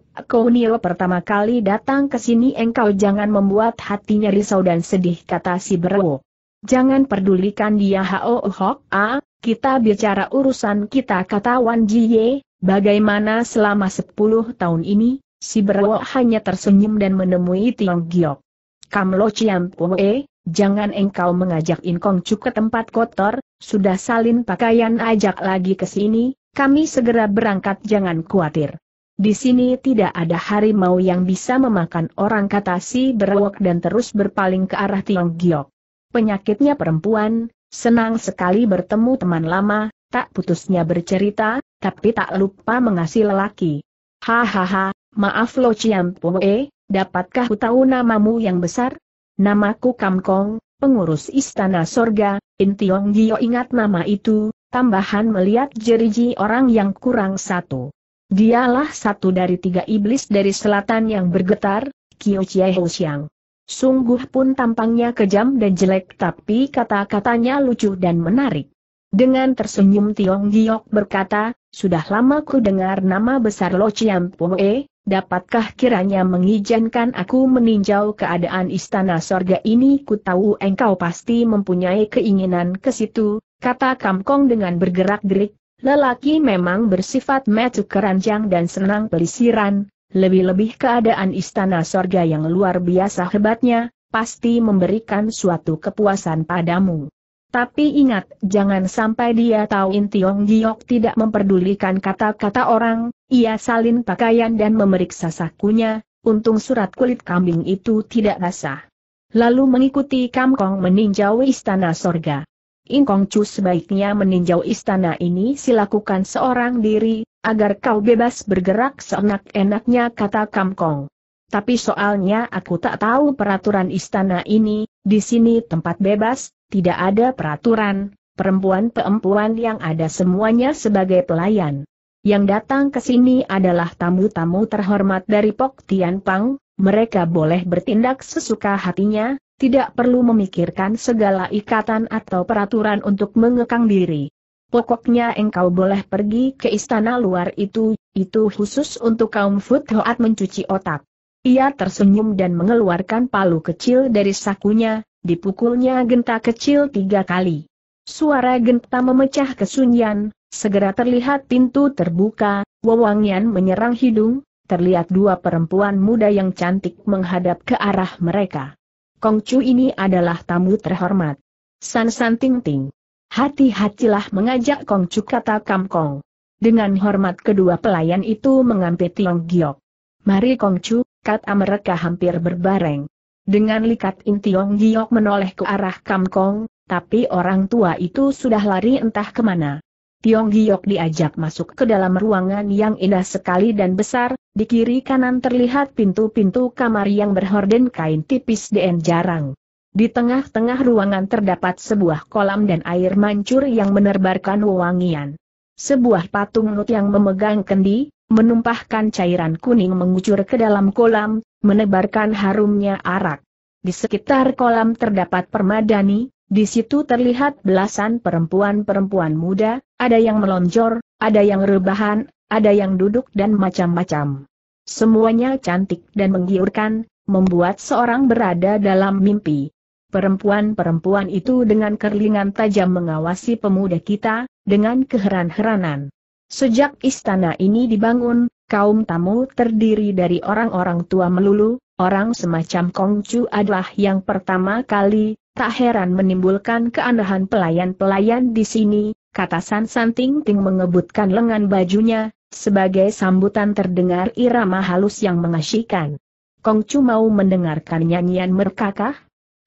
Speaker 1: nil pertama kali datang ke sini engkau jangan membuat hatinya risau dan sedih kata si Berwo. Jangan pedulikan dia hao hok a, kita bicara urusan kita kata Wan Jie. bagaimana selama 10 tahun ini, si Berwo hanya tersenyum dan menemui Tiong Giok. Kam lo ciam pue, jangan engkau mengajak Inkong Chu ke tempat kotor, sudah salin pakaian ajak lagi ke sini, kami segera berangkat jangan khawatir. Di sini tidak ada harimau yang bisa memakan orang kata si berwok dan terus berpaling ke arah Tiong Giok. Penyakitnya perempuan, senang sekali bertemu teman lama, tak putusnya bercerita, tapi tak lupa mengasih lelaki. Hahaha, maaf lo Ciam Poe, dapatkah ku tahu namamu yang besar? Namaku Kam Kong, pengurus istana sorga, In Tiong Gio ingat nama itu, tambahan melihat jeriji orang yang kurang satu. Dialah satu dari tiga iblis dari selatan yang bergetar, Kyo Chie Ho Xiang. Sungguh pun tampangnya kejam dan jelek tapi kata-katanya lucu dan menarik. Dengan tersenyum Tiong Giok berkata, sudah lama ku dengar nama besar Lo Chiam E. dapatkah kiranya mengizinkan aku meninjau keadaan istana sorga ini ku tahu engkau pasti mempunyai keinginan ke situ, kata Kam Kong dengan bergerak-gerik, Lelaki memang bersifat metu keranjang dan senang pelisiran, lebih-lebih keadaan istana sorga yang luar biasa hebatnya, pasti memberikan suatu kepuasan padamu. Tapi ingat, jangan sampai dia tahu Intiong Giok tidak memperdulikan kata-kata orang, ia salin pakaian dan memeriksa sakunya, untung surat kulit kambing itu tidak basah. Lalu mengikuti Kam Kong meninjau istana sorga. Ingkong Chu sebaiknya meninjau istana ini silakukan seorang diri, agar kau bebas bergerak seenak-enaknya kata Kamkong. Tapi soalnya aku tak tahu peraturan istana ini, di sini tempat bebas, tidak ada peraturan, perempuan-perempuan yang ada semuanya sebagai pelayan. Yang datang ke sini adalah tamu-tamu terhormat dari Pok Tian Pang, mereka boleh bertindak sesuka hatinya, tidak perlu memikirkan segala ikatan atau peraturan untuk mengekang diri. Pokoknya engkau boleh pergi ke istana luar itu, itu khusus untuk kaum Futhoat mencuci otak. Ia tersenyum dan mengeluarkan palu kecil dari sakunya, dipukulnya genta kecil tiga kali. Suara genta memecah kesunyian, segera terlihat pintu terbuka, wewangian menyerang hidung, terlihat dua perempuan muda yang cantik menghadap ke arah mereka. Kongcu ini adalah tamu terhormat. San San Ting Ting. Hati-hatilah mengajak Kongcu kata Kam Kong. Dengan hormat kedua pelayan itu mengampit Tiong Giok. Mari Kongcu, kata mereka hampir berbareng. Dengan likat Intiong Giok menoleh ke arah Kam Kong, tapi orang tua itu sudah lari entah kemana. Tiong Giok diajak masuk ke dalam ruangan yang indah sekali dan besar, di kiri kanan terlihat pintu-pintu kamar yang berhorden kain tipis dan jarang. Di tengah-tengah ruangan terdapat sebuah kolam dan air mancur yang menerbarkan wewangian. Sebuah patung nut yang memegang kendi, menumpahkan cairan kuning mengucur ke dalam kolam, menebarkan harumnya arak. Di sekitar kolam terdapat permadani, di situ terlihat belasan perempuan-perempuan muda, ada yang melonjor, ada yang rebahan, ada yang duduk dan macam-macam. Semuanya cantik dan menggiurkan, membuat seorang berada dalam mimpi. Perempuan-perempuan itu dengan kerlingan tajam mengawasi pemuda kita, dengan keheran-heranan. Sejak istana ini dibangun, kaum tamu terdiri dari orang-orang tua melulu, orang semacam Kongcu adalah yang pertama kali tak heran menimbulkan keanehan pelayan-pelayan di sini, kata San San Ting Ting mengebutkan lengan bajunya, sebagai sambutan terdengar irama halus yang mengasyikan. Kong Chu mau mendengarkan nyanyian merkakah?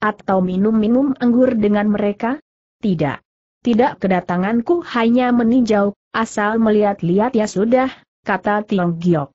Speaker 1: Atau minum-minum anggur dengan mereka? Tidak. Tidak kedatanganku hanya meninjau, asal melihat-lihat ya sudah, kata Tiong Giok.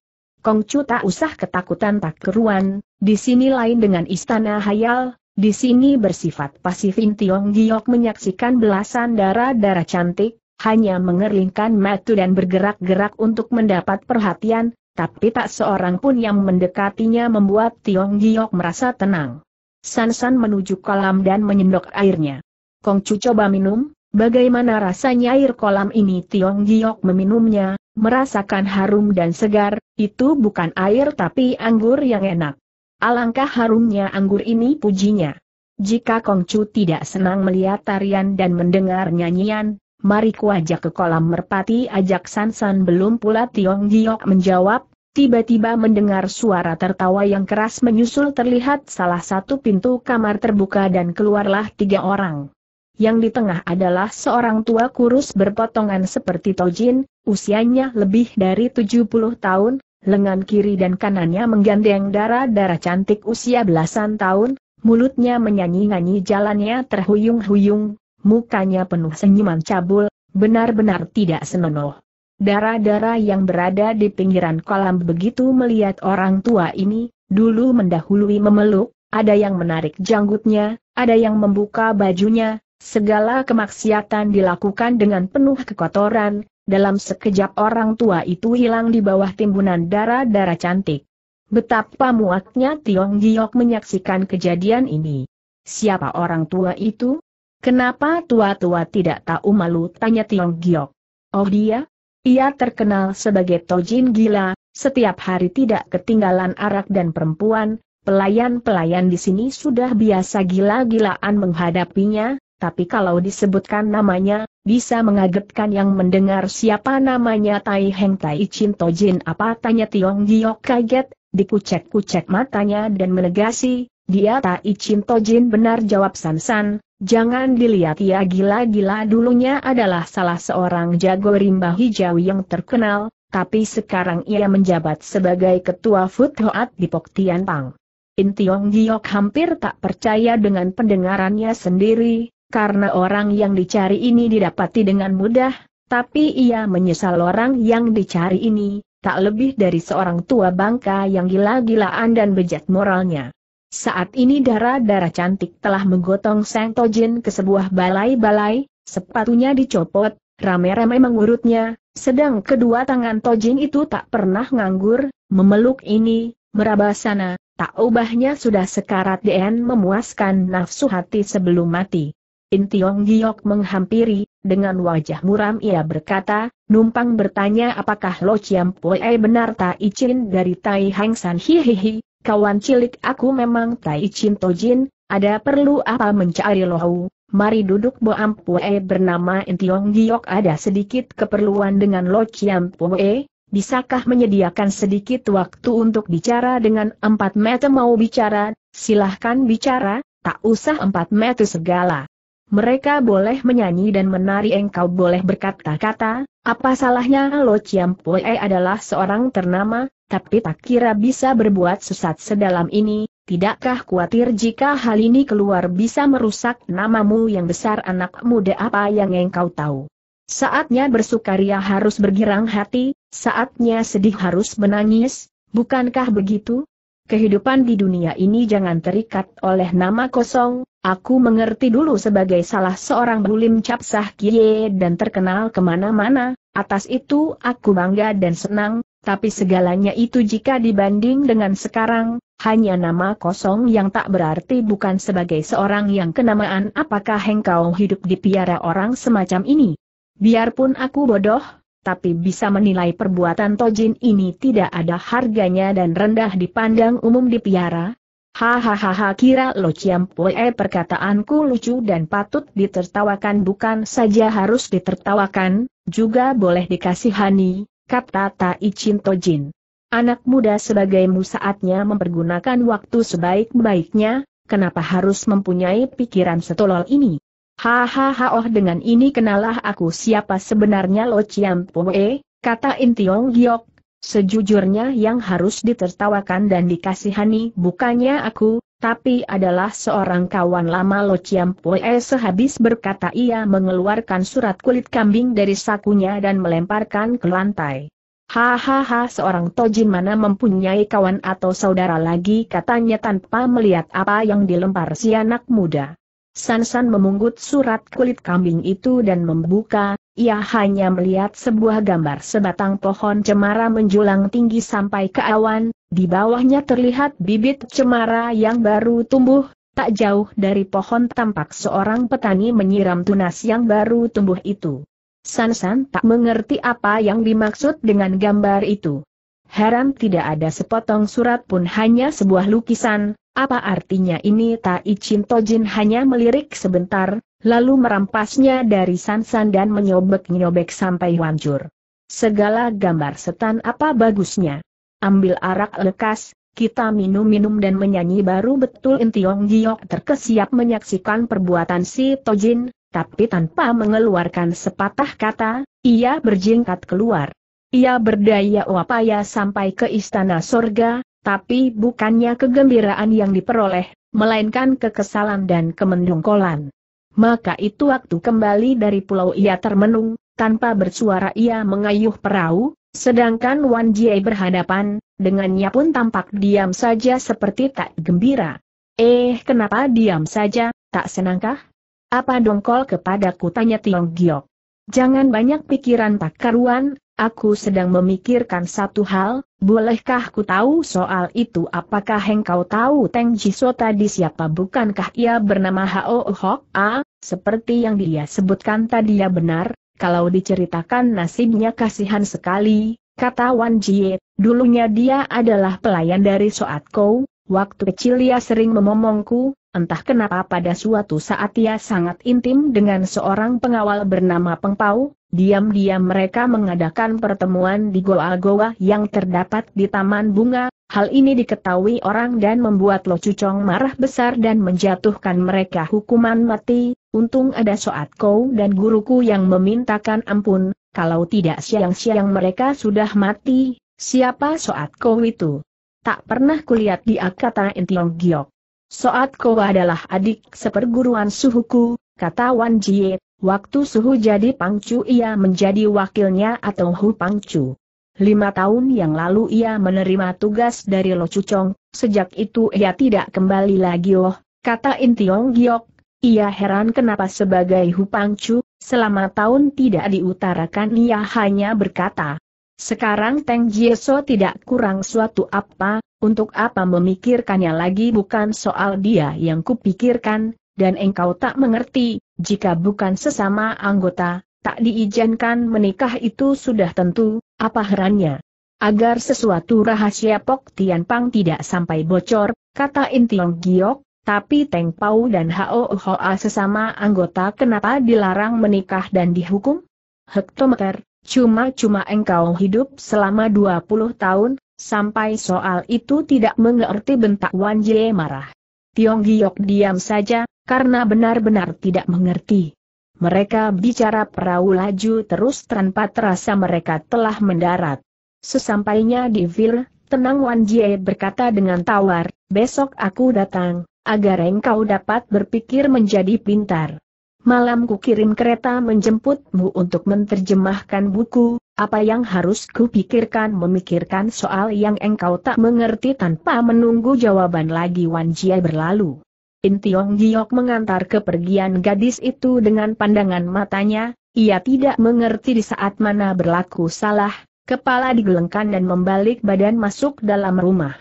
Speaker 1: Chu tak usah ketakutan tak keruan, di sini lain dengan istana hayal, di sini bersifat pasif In Tiong Giok menyaksikan belasan darah-darah cantik, hanya mengerlingkan mata dan bergerak-gerak untuk mendapat perhatian, tapi tak seorang pun yang mendekatinya membuat Tiong Giok merasa tenang. San San menuju kolam dan menyendok airnya. Kong Chu coba minum, bagaimana rasanya air kolam ini Tiong Giok meminumnya, merasakan harum dan segar, itu bukan air tapi anggur yang enak. Alangkah harumnya anggur ini pujinya. Jika Kongcu tidak senang melihat tarian dan mendengar nyanyian, mari ku ajak ke kolam merpati ajak Sansan belum pula Tiong Giok menjawab, tiba-tiba mendengar suara tertawa yang keras menyusul terlihat salah satu pintu kamar terbuka dan keluarlah tiga orang. Yang di tengah adalah seorang tua kurus berpotongan seperti Tojin, usianya lebih dari 70 tahun, lengan kiri dan kanannya menggandeng darah-darah cantik usia belasan tahun, mulutnya menyanyi-nyanyi jalannya terhuyung-huyung, mukanya penuh senyuman cabul, benar-benar tidak senonoh. Darah-darah yang berada di pinggiran kolam begitu melihat orang tua ini, dulu mendahului memeluk, ada yang menarik janggutnya, ada yang membuka bajunya, segala kemaksiatan dilakukan dengan penuh kekotoran, dalam sekejap orang tua itu hilang di bawah timbunan darah-darah cantik. Betapa muaknya Tiong Giok menyaksikan kejadian ini. Siapa orang tua itu? Kenapa tua-tua tidak tahu malu? Tanya Tiong Giok. Oh dia? Ia terkenal sebagai Tojin Gila, setiap hari tidak ketinggalan arak dan perempuan, pelayan-pelayan di sini sudah biasa gila-gilaan menghadapinya, tapi kalau disebutkan namanya, bisa mengagetkan yang mendengar siapa namanya Tai Heng Tai Chin To Jin? apa tanya Tiong Giok kaget, dikucek-kucek matanya dan menegasi, dia Tai Chin To Jin benar jawab San San. jangan dilihat ia ya, gila-gila dulunya adalah salah seorang jago rimba hijau yang terkenal, tapi sekarang ia menjabat sebagai ketua Fut Hoat di Pok Tian Pang. In Tiong Giok hampir tak percaya dengan pendengarannya sendiri, karena orang yang dicari ini didapati dengan mudah, tapi ia menyesal orang yang dicari ini, tak lebih dari seorang tua bangka yang gila-gilaan dan bejat moralnya. Saat ini darah-darah cantik telah menggotong Sang Tojin ke sebuah balai-balai, sepatunya dicopot, rame-rame mengurutnya, sedang kedua tangan Tojin itu tak pernah nganggur, memeluk ini, meraba sana, tak ubahnya sudah sekarat DN memuaskan nafsu hati sebelum mati. In Tiong Giok menghampiri, dengan wajah muram ia berkata, numpang bertanya apakah Lo Chiam Poe benar Tai Chin dari Tai Hang San hihihi, kawan cilik aku memang Tai Chin Tojin, ada perlu apa mencari Lohau, mari duduk Bo Poe bernama In Tiong Giok ada sedikit keperluan dengan Lo Chiam Poe, bisakah menyediakan sedikit waktu untuk bicara dengan empat mata mau bicara, silahkan bicara, tak usah empat mata segala. Mereka boleh menyanyi dan menari engkau boleh berkata-kata, apa salahnya Lo Pue adalah seorang ternama, tapi tak kira bisa berbuat sesat sedalam ini, tidakkah khawatir jika hal ini keluar bisa merusak namamu yang besar anak muda apa yang engkau tahu? Saatnya bersukaria harus bergirang hati, saatnya sedih harus menangis, bukankah begitu? kehidupan di dunia ini jangan terikat oleh nama kosong, aku mengerti dulu sebagai salah seorang bulim capsah kie dan terkenal kemana-mana, atas itu aku bangga dan senang, tapi segalanya itu jika dibanding dengan sekarang, hanya nama kosong yang tak berarti bukan sebagai seorang yang kenamaan apakah engkau hidup di piara orang semacam ini. Biarpun aku bodoh, tapi bisa menilai perbuatan Tojin ini tidak ada harganya dan rendah dipandang umum di piara. Hahaha kira lo ciampoe perkataanku lucu dan patut ditertawakan bukan saja harus ditertawakan, juga boleh dikasihani, kata Taichin Tojin. Anak muda sebagaimu saatnya mempergunakan waktu sebaik-baiknya, kenapa harus mempunyai pikiran setolol ini? Hahaha oh dengan ini kenalah aku siapa sebenarnya Lo Chiam Poe, kata Intiong Giok. Sejujurnya yang harus ditertawakan dan dikasihani bukannya aku, tapi adalah seorang kawan lama Lo Chiam Poe sehabis berkata ia mengeluarkan surat kulit kambing dari sakunya dan melemparkan ke lantai. Hahaha seorang tojin mana mempunyai kawan atau saudara lagi katanya tanpa melihat apa yang dilempar si anak muda. Sansan memungut surat kulit kambing itu dan membuka, ia hanya melihat sebuah gambar sebatang pohon cemara menjulang tinggi sampai ke awan, di bawahnya terlihat bibit cemara yang baru tumbuh, tak jauh dari pohon tampak seorang petani menyiram tunas yang baru tumbuh itu. Sansan tak mengerti apa yang dimaksud dengan gambar itu. Heran tidak ada sepotong surat pun hanya sebuah lukisan, apa artinya ini Tai Chin Tojin hanya melirik sebentar, lalu merampasnya dari Sansan dan menyobek-nyobek sampai hancur. Segala gambar setan apa bagusnya. Ambil arak lekas, kita minum-minum dan menyanyi baru betul Intiong Giok terkesiap menyaksikan perbuatan si Tojin, tapi tanpa mengeluarkan sepatah kata, ia berjingkat keluar. Ia berdaya wapaya sampai ke istana sorga, tapi bukannya kegembiraan yang diperoleh, melainkan kekesalan dan kemendungkolan. Maka itu waktu kembali dari pulau ia termenung, tanpa bersuara ia mengayuh perahu, sedangkan Wan Jie berhadapan, dengannya pun tampak diam saja seperti tak gembira. Eh kenapa diam saja, tak senangkah? Apa dongkol kepadaku tanya Tiong Giok. Jangan banyak pikiran tak karuan, Aku sedang memikirkan satu hal, bolehkah ku tahu soal itu apakah engkau tahu Teng Jiso tadi siapa bukankah ia bernama Hao Hok A, seperti yang dia sebutkan tadi ya benar, kalau diceritakan nasibnya kasihan sekali, kata Wan Jie, dulunya dia adalah pelayan dari Soat Kou, waktu kecil ia sering memomongku, Entah kenapa pada suatu saat ia sangat intim dengan seorang pengawal bernama Pengpau, diam-diam mereka mengadakan pertemuan di goa-goa yang terdapat di Taman Bunga, hal ini diketahui orang dan membuat Lo Cucong marah besar dan menjatuhkan mereka hukuman mati, untung ada Soat Kou dan guruku yang memintakan ampun, kalau tidak siang-siang mereka sudah mati, siapa Soat Kou itu? Tak pernah kulihat dia kata Intiong Giok. Soat kau adalah adik seperguruan suhuku, kata Wan Jie, waktu suhu jadi pangcu ia menjadi wakilnya atau hu pangcu. Lima tahun yang lalu ia menerima tugas dari Lo Cucong, sejak itu ia tidak kembali lagi oh, kata Intiong Giok. Ia heran kenapa sebagai hu pangcu, selama tahun tidak diutarakan ia hanya berkata. Sekarang Teng Jieso tidak kurang suatu apa, untuk apa memikirkannya lagi bukan soal dia yang kupikirkan, dan engkau tak mengerti, jika bukan sesama anggota, tak diizinkan menikah itu sudah tentu, apa herannya. Agar sesuatu rahasia Pok Tian Pang tidak sampai bocor, kata Intiong Giok, tapi Teng Pau dan Hao Hoa sesama anggota kenapa dilarang menikah dan dihukum? Hektometer, cuma-cuma engkau hidup selama 20 tahun, Sampai soal itu tidak mengerti bentak Wan Jie marah. Tiong Giok diam saja, karena benar-benar tidak mengerti. Mereka bicara perahu laju terus tanpa terasa mereka telah mendarat. Sesampainya di Vil, tenang Wan Jie berkata dengan tawar, besok aku datang, agar engkau dapat berpikir menjadi pintar. Malam ku kirim kereta menjemputmu untuk menerjemahkan buku, apa yang harus ku pikirkan memikirkan soal yang engkau tak mengerti tanpa menunggu jawaban lagi Wan Jia berlalu. In Tiong Giok mengantar kepergian gadis itu dengan pandangan matanya, ia tidak mengerti di saat mana berlaku salah, kepala digelengkan dan membalik badan masuk dalam rumah.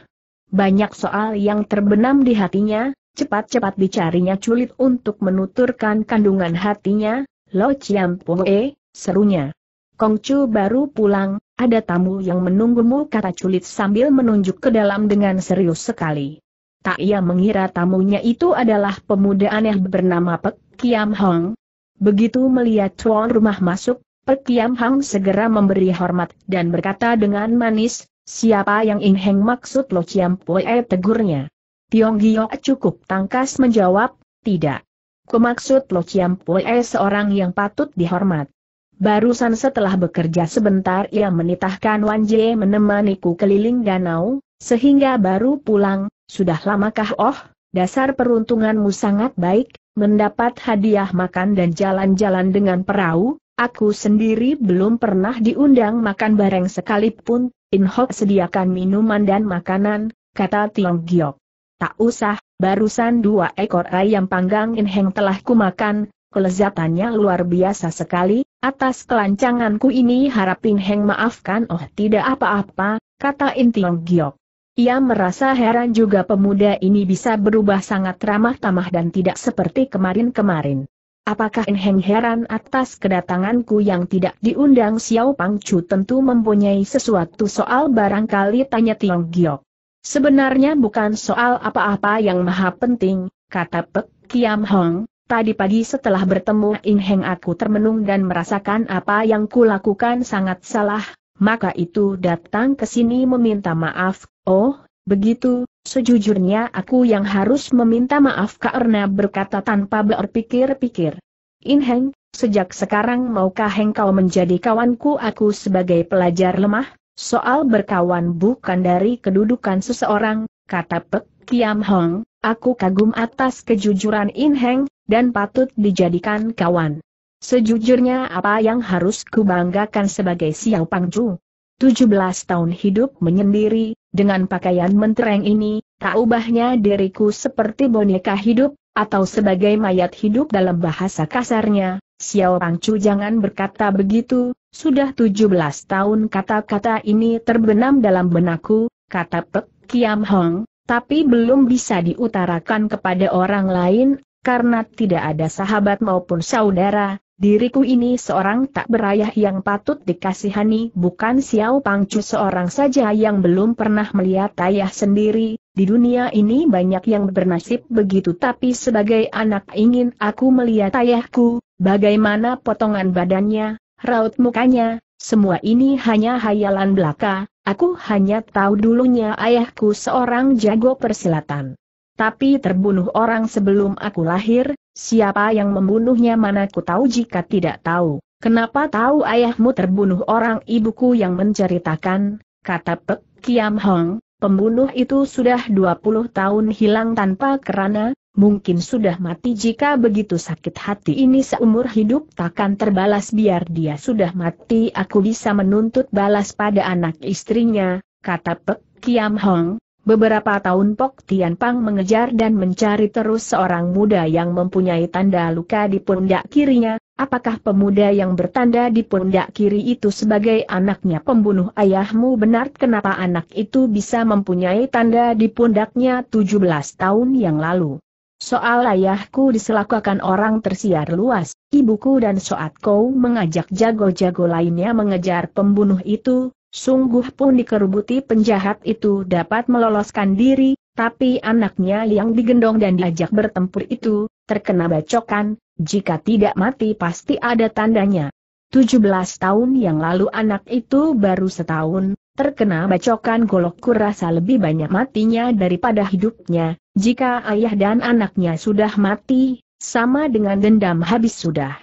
Speaker 1: Banyak soal yang terbenam di hatinya, cepat-cepat dicarinya culit untuk menuturkan kandungan hatinya, Lo Chiam Poe, serunya. Kong Chu baru pulang, ada tamu yang menunggumu kata culit sambil menunjuk ke dalam dengan serius sekali. Tak ia mengira tamunya itu adalah pemuda aneh bernama Pek Kiam Hong. Begitu melihat tuan rumah masuk, Pek Kiam Hong segera memberi hormat dan berkata dengan manis, Siapa yang ingin maksud Lo Chiam Poe tegurnya. Tiong Giok cukup tangkas menjawab, tidak. Kumaksud Lo Chiam Pue seorang yang patut dihormat. Barusan setelah bekerja sebentar ia menitahkan Wan Jie menemaniku keliling danau, sehingga baru pulang, sudah lamakah oh, dasar peruntunganmu sangat baik, mendapat hadiah makan dan jalan-jalan dengan perahu, aku sendiri belum pernah diundang makan bareng sekalipun, In Inhok sediakan minuman dan makanan, kata Tiong Giok. Tak usah, barusan dua ekor ayam panggang inheng telah kumakan, kelezatannya luar biasa sekali, atas kelancanganku ini harap inheng maafkan oh tidak apa-apa, kata Intiong Giok. Ia merasa heran juga pemuda ini bisa berubah sangat ramah tamah dan tidak seperti kemarin-kemarin. Apakah Enheng heran atas kedatanganku yang tidak diundang Xiao Pangcu tentu mempunyai sesuatu soal barangkali tanya Tiong Giok. Sebenarnya bukan soal apa-apa yang maha penting, kata Pek Kiam Hong, tadi pagi setelah bertemu In Heng aku termenung dan merasakan apa yang kulakukan sangat salah, maka itu datang ke sini meminta maaf, oh, begitu, sejujurnya aku yang harus meminta maaf karena berkata tanpa berpikir-pikir. In Heng, sejak sekarang maukah Heng kau menjadi kawanku aku sebagai pelajar lemah? Soal berkawan bukan dari kedudukan seseorang, kata Pek Kiam Hong, aku kagum atas kejujuran In Heng, dan patut dijadikan kawan. Sejujurnya apa yang harus kubanggakan sebagai Xiao Pangju? 17 tahun hidup menyendiri, dengan pakaian mentereng ini, tak ubahnya diriku seperti boneka hidup, atau sebagai mayat hidup dalam bahasa kasarnya, Xiao Pangcu jangan berkata begitu, sudah 17 tahun kata-kata ini terbenam dalam benakku, kata Pek Kiam Hong, tapi belum bisa diutarakan kepada orang lain, karena tidak ada sahabat maupun saudara, diriku ini seorang tak berayah yang patut dikasihani bukan Xiao Pangcu seorang saja yang belum pernah melihat ayah sendiri, di dunia ini banyak yang bernasib begitu tapi sebagai anak ingin aku melihat ayahku, bagaimana potongan badannya, Raut mukanya, semua ini hanya hayalan belaka, aku hanya tahu dulunya ayahku seorang jago persilatan. Tapi terbunuh orang sebelum aku lahir, siapa yang membunuhnya mana ku tahu jika tidak tahu. Kenapa tahu ayahmu terbunuh orang ibuku yang menceritakan, kata Pek Kiam Hong, pembunuh itu sudah 20 tahun hilang tanpa kerana, mungkin sudah mati jika begitu sakit hati ini seumur hidup takkan terbalas biar dia sudah mati aku bisa menuntut balas pada anak istrinya, kata Pek Kiam Hong. Beberapa tahun Pok Tian Pang mengejar dan mencari terus seorang muda yang mempunyai tanda luka di pundak kirinya, apakah pemuda yang bertanda di pundak kiri itu sebagai anaknya pembunuh ayahmu benar kenapa anak itu bisa mempunyai tanda di pundaknya 17 tahun yang lalu. Soal ayahku diselakakan orang tersiar luas, ibuku dan soatku mengajak jago-jago lainnya mengejar pembunuh itu, sungguh pun dikerubuti penjahat itu dapat meloloskan diri, tapi anaknya yang digendong dan diajak bertempur itu, terkena bacokan, jika tidak mati pasti ada tandanya. 17 tahun yang lalu anak itu baru setahun, terkena bacokan golok kurasa lebih banyak matinya daripada hidupnya, jika ayah dan anaknya sudah mati, sama dengan dendam habis sudah.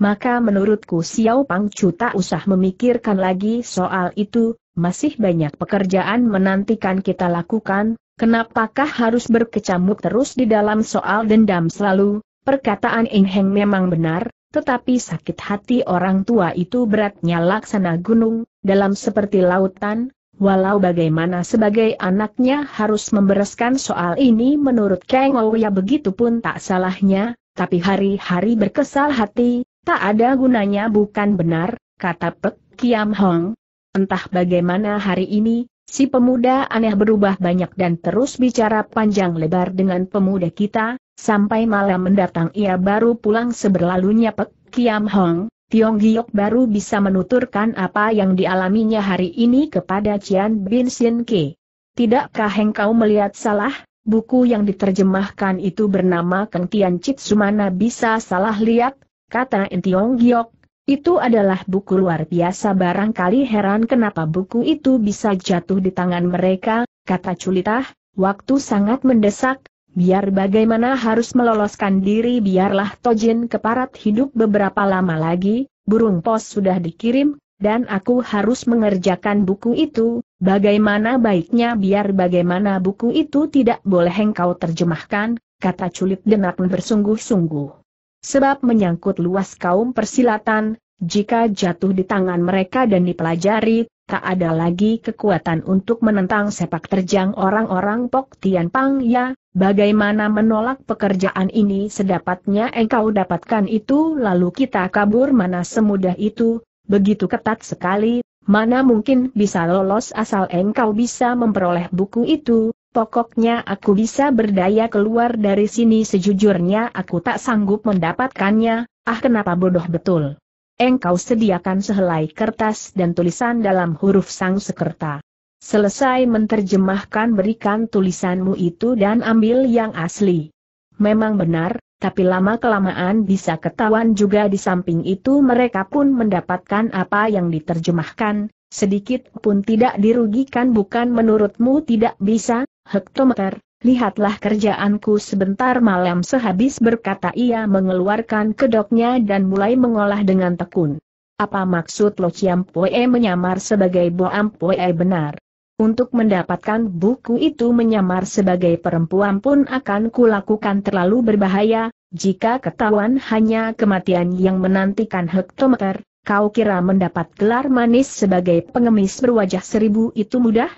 Speaker 1: Maka menurutku Xiao Pangcu tak usah memikirkan lagi soal itu, masih banyak pekerjaan menantikan kita lakukan, kenapakah harus berkecamuk terus di dalam soal dendam selalu, perkataan Ing Heng memang benar, tetapi sakit hati orang tua itu beratnya laksana gunung, dalam seperti lautan, walau bagaimana sebagai anaknya harus membereskan soal ini menurut Kang Ouya begitu pun tak salahnya, tapi hari-hari berkesal hati, tak ada gunanya bukan benar, kata Pek Kiam Hong. Entah bagaimana hari ini, si pemuda aneh berubah banyak dan terus bicara panjang lebar dengan pemuda kita, Sampai malam mendatang ia baru pulang seberlalunya Pek Kiam Hong, Tiong Giok baru bisa menuturkan apa yang dialaminya hari ini kepada Cian Bin Sien Ke. Tidakkah engkau melihat salah? Buku yang diterjemahkan itu bernama Keng Tian Chit Sumana bisa salah lihat, kata Tiong Giok. Itu adalah buku luar biasa barangkali heran kenapa buku itu bisa jatuh di tangan mereka, kata Culitah, waktu sangat mendesak, Biar bagaimana harus meloloskan diri biarlah Tojin keparat hidup beberapa lama lagi, burung pos sudah dikirim, dan aku harus mengerjakan buku itu, bagaimana baiknya biar bagaimana buku itu tidak boleh engkau terjemahkan, kata culit Denak bersungguh-sungguh. Sebab menyangkut luas kaum persilatan, jika jatuh di tangan mereka dan dipelajari, tak ada lagi kekuatan untuk menentang sepak terjang orang-orang Pok Tian Pang ya, Bagaimana menolak pekerjaan ini sedapatnya engkau dapatkan itu lalu kita kabur mana semudah itu, begitu ketat sekali, mana mungkin bisa lolos asal engkau bisa memperoleh buku itu, pokoknya aku bisa berdaya keluar dari sini sejujurnya aku tak sanggup mendapatkannya, ah kenapa bodoh betul. Engkau sediakan sehelai kertas dan tulisan dalam huruf sang sekerta. Selesai menterjemahkan berikan tulisanmu itu dan ambil yang asli. Memang benar, tapi lama-kelamaan bisa ketahuan juga di samping itu mereka pun mendapatkan apa yang diterjemahkan, sedikit pun tidak dirugikan bukan menurutmu tidak bisa, hektometer, lihatlah kerjaanku sebentar malam sehabis berkata ia mengeluarkan kedoknya dan mulai mengolah dengan tekun. Apa maksud Lo ciampoe Poe menyamar sebagai Boam Poe benar? Untuk mendapatkan buku itu menyamar sebagai perempuan pun akan kulakukan terlalu berbahaya, jika ketahuan hanya kematian yang menantikan hektometer, kau kira mendapat gelar manis sebagai pengemis berwajah seribu itu mudah?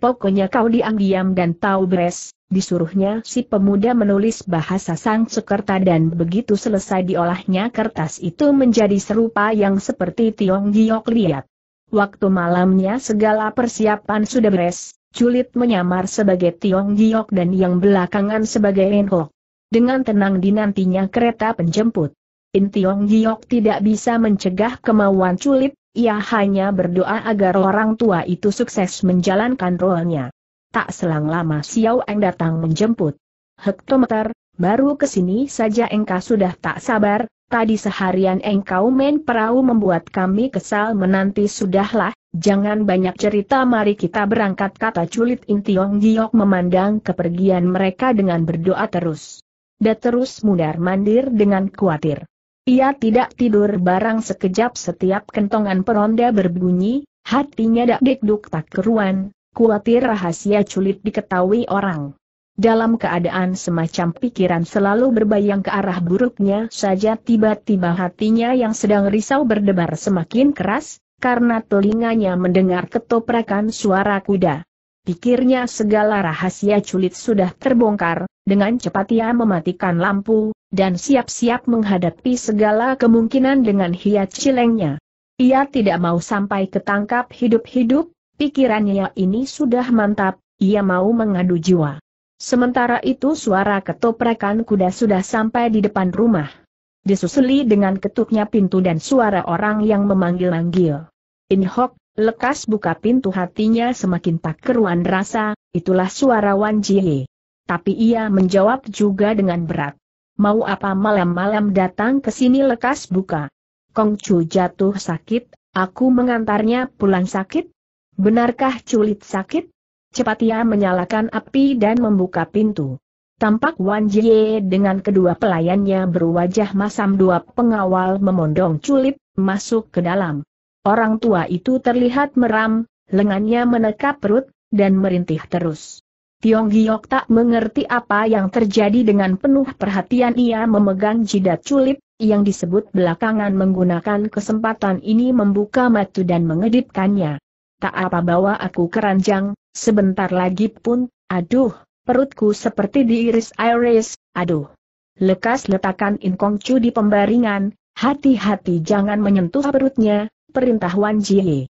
Speaker 1: Pokoknya kau diam-diam dan tahu beres, disuruhnya si pemuda menulis bahasa Sang sekerta dan begitu selesai diolahnya kertas itu menjadi serupa yang seperti Tiong Giok lihat. Waktu malamnya segala persiapan sudah beres, Culit menyamar sebagai Tiong Giok dan yang belakangan sebagai Enho. Dengan tenang dinantinya kereta penjemput. In Tiong Giok tidak bisa mencegah kemauan Culit, ia hanya berdoa agar orang tua itu sukses menjalankan rolnya. Tak selang lama Xiao Eng datang menjemput. Hektometer, baru kesini saja engkau sudah tak sabar, Tadi seharian engkau main perahu membuat kami kesal menanti sudahlah, jangan banyak cerita mari kita berangkat kata culit Intiong Giok memandang kepergian mereka dengan berdoa terus. Da terus mudar mandir dengan khawatir. Ia tidak tidur barang sekejap setiap kentongan peronda berbunyi, hatinya dak dikduk tak keruan, khawatir rahasia culit diketahui orang. Dalam keadaan semacam pikiran selalu berbayang ke arah buruknya saja tiba-tiba hatinya yang sedang risau berdebar semakin keras, karena telinganya mendengar ketoprakan suara kuda. Pikirnya segala rahasia culit sudah terbongkar, dengan cepat ia mematikan lampu, dan siap-siap menghadapi segala kemungkinan dengan hiat cilengnya. Ia tidak mau sampai ketangkap hidup-hidup, pikirannya ini sudah mantap, ia mau mengadu jiwa. Sementara itu suara ketoprakan kuda sudah sampai di depan rumah. Disusuli dengan ketuknya pintu dan suara orang yang memanggil-manggil. Inhok, lekas buka pintu hatinya semakin tak keruan rasa, itulah suara Wan Jie. Tapi ia menjawab juga dengan berat. Mau apa malam-malam datang ke sini lekas buka. Kong Chu jatuh sakit, aku mengantarnya pulang sakit? Benarkah culit sakit? Cepat ia menyalakan api dan membuka pintu. Tampak Wan Jie dengan kedua pelayannya berwajah masam dua pengawal memondong culip, masuk ke dalam. Orang tua itu terlihat meram, lengannya menekap perut, dan merintih terus. Tiong Giok tak mengerti apa yang terjadi dengan penuh perhatian ia memegang jidat culip, yang disebut belakangan menggunakan kesempatan ini membuka matu dan mengedipkannya. Tak apa bawa aku keranjang, Sebentar lagi pun, aduh, perutku seperti diiris-iris, aduh. Lekas letakkan Inkong Chu di pembaringan, hati-hati jangan menyentuh perutnya, perintah Wan Jie.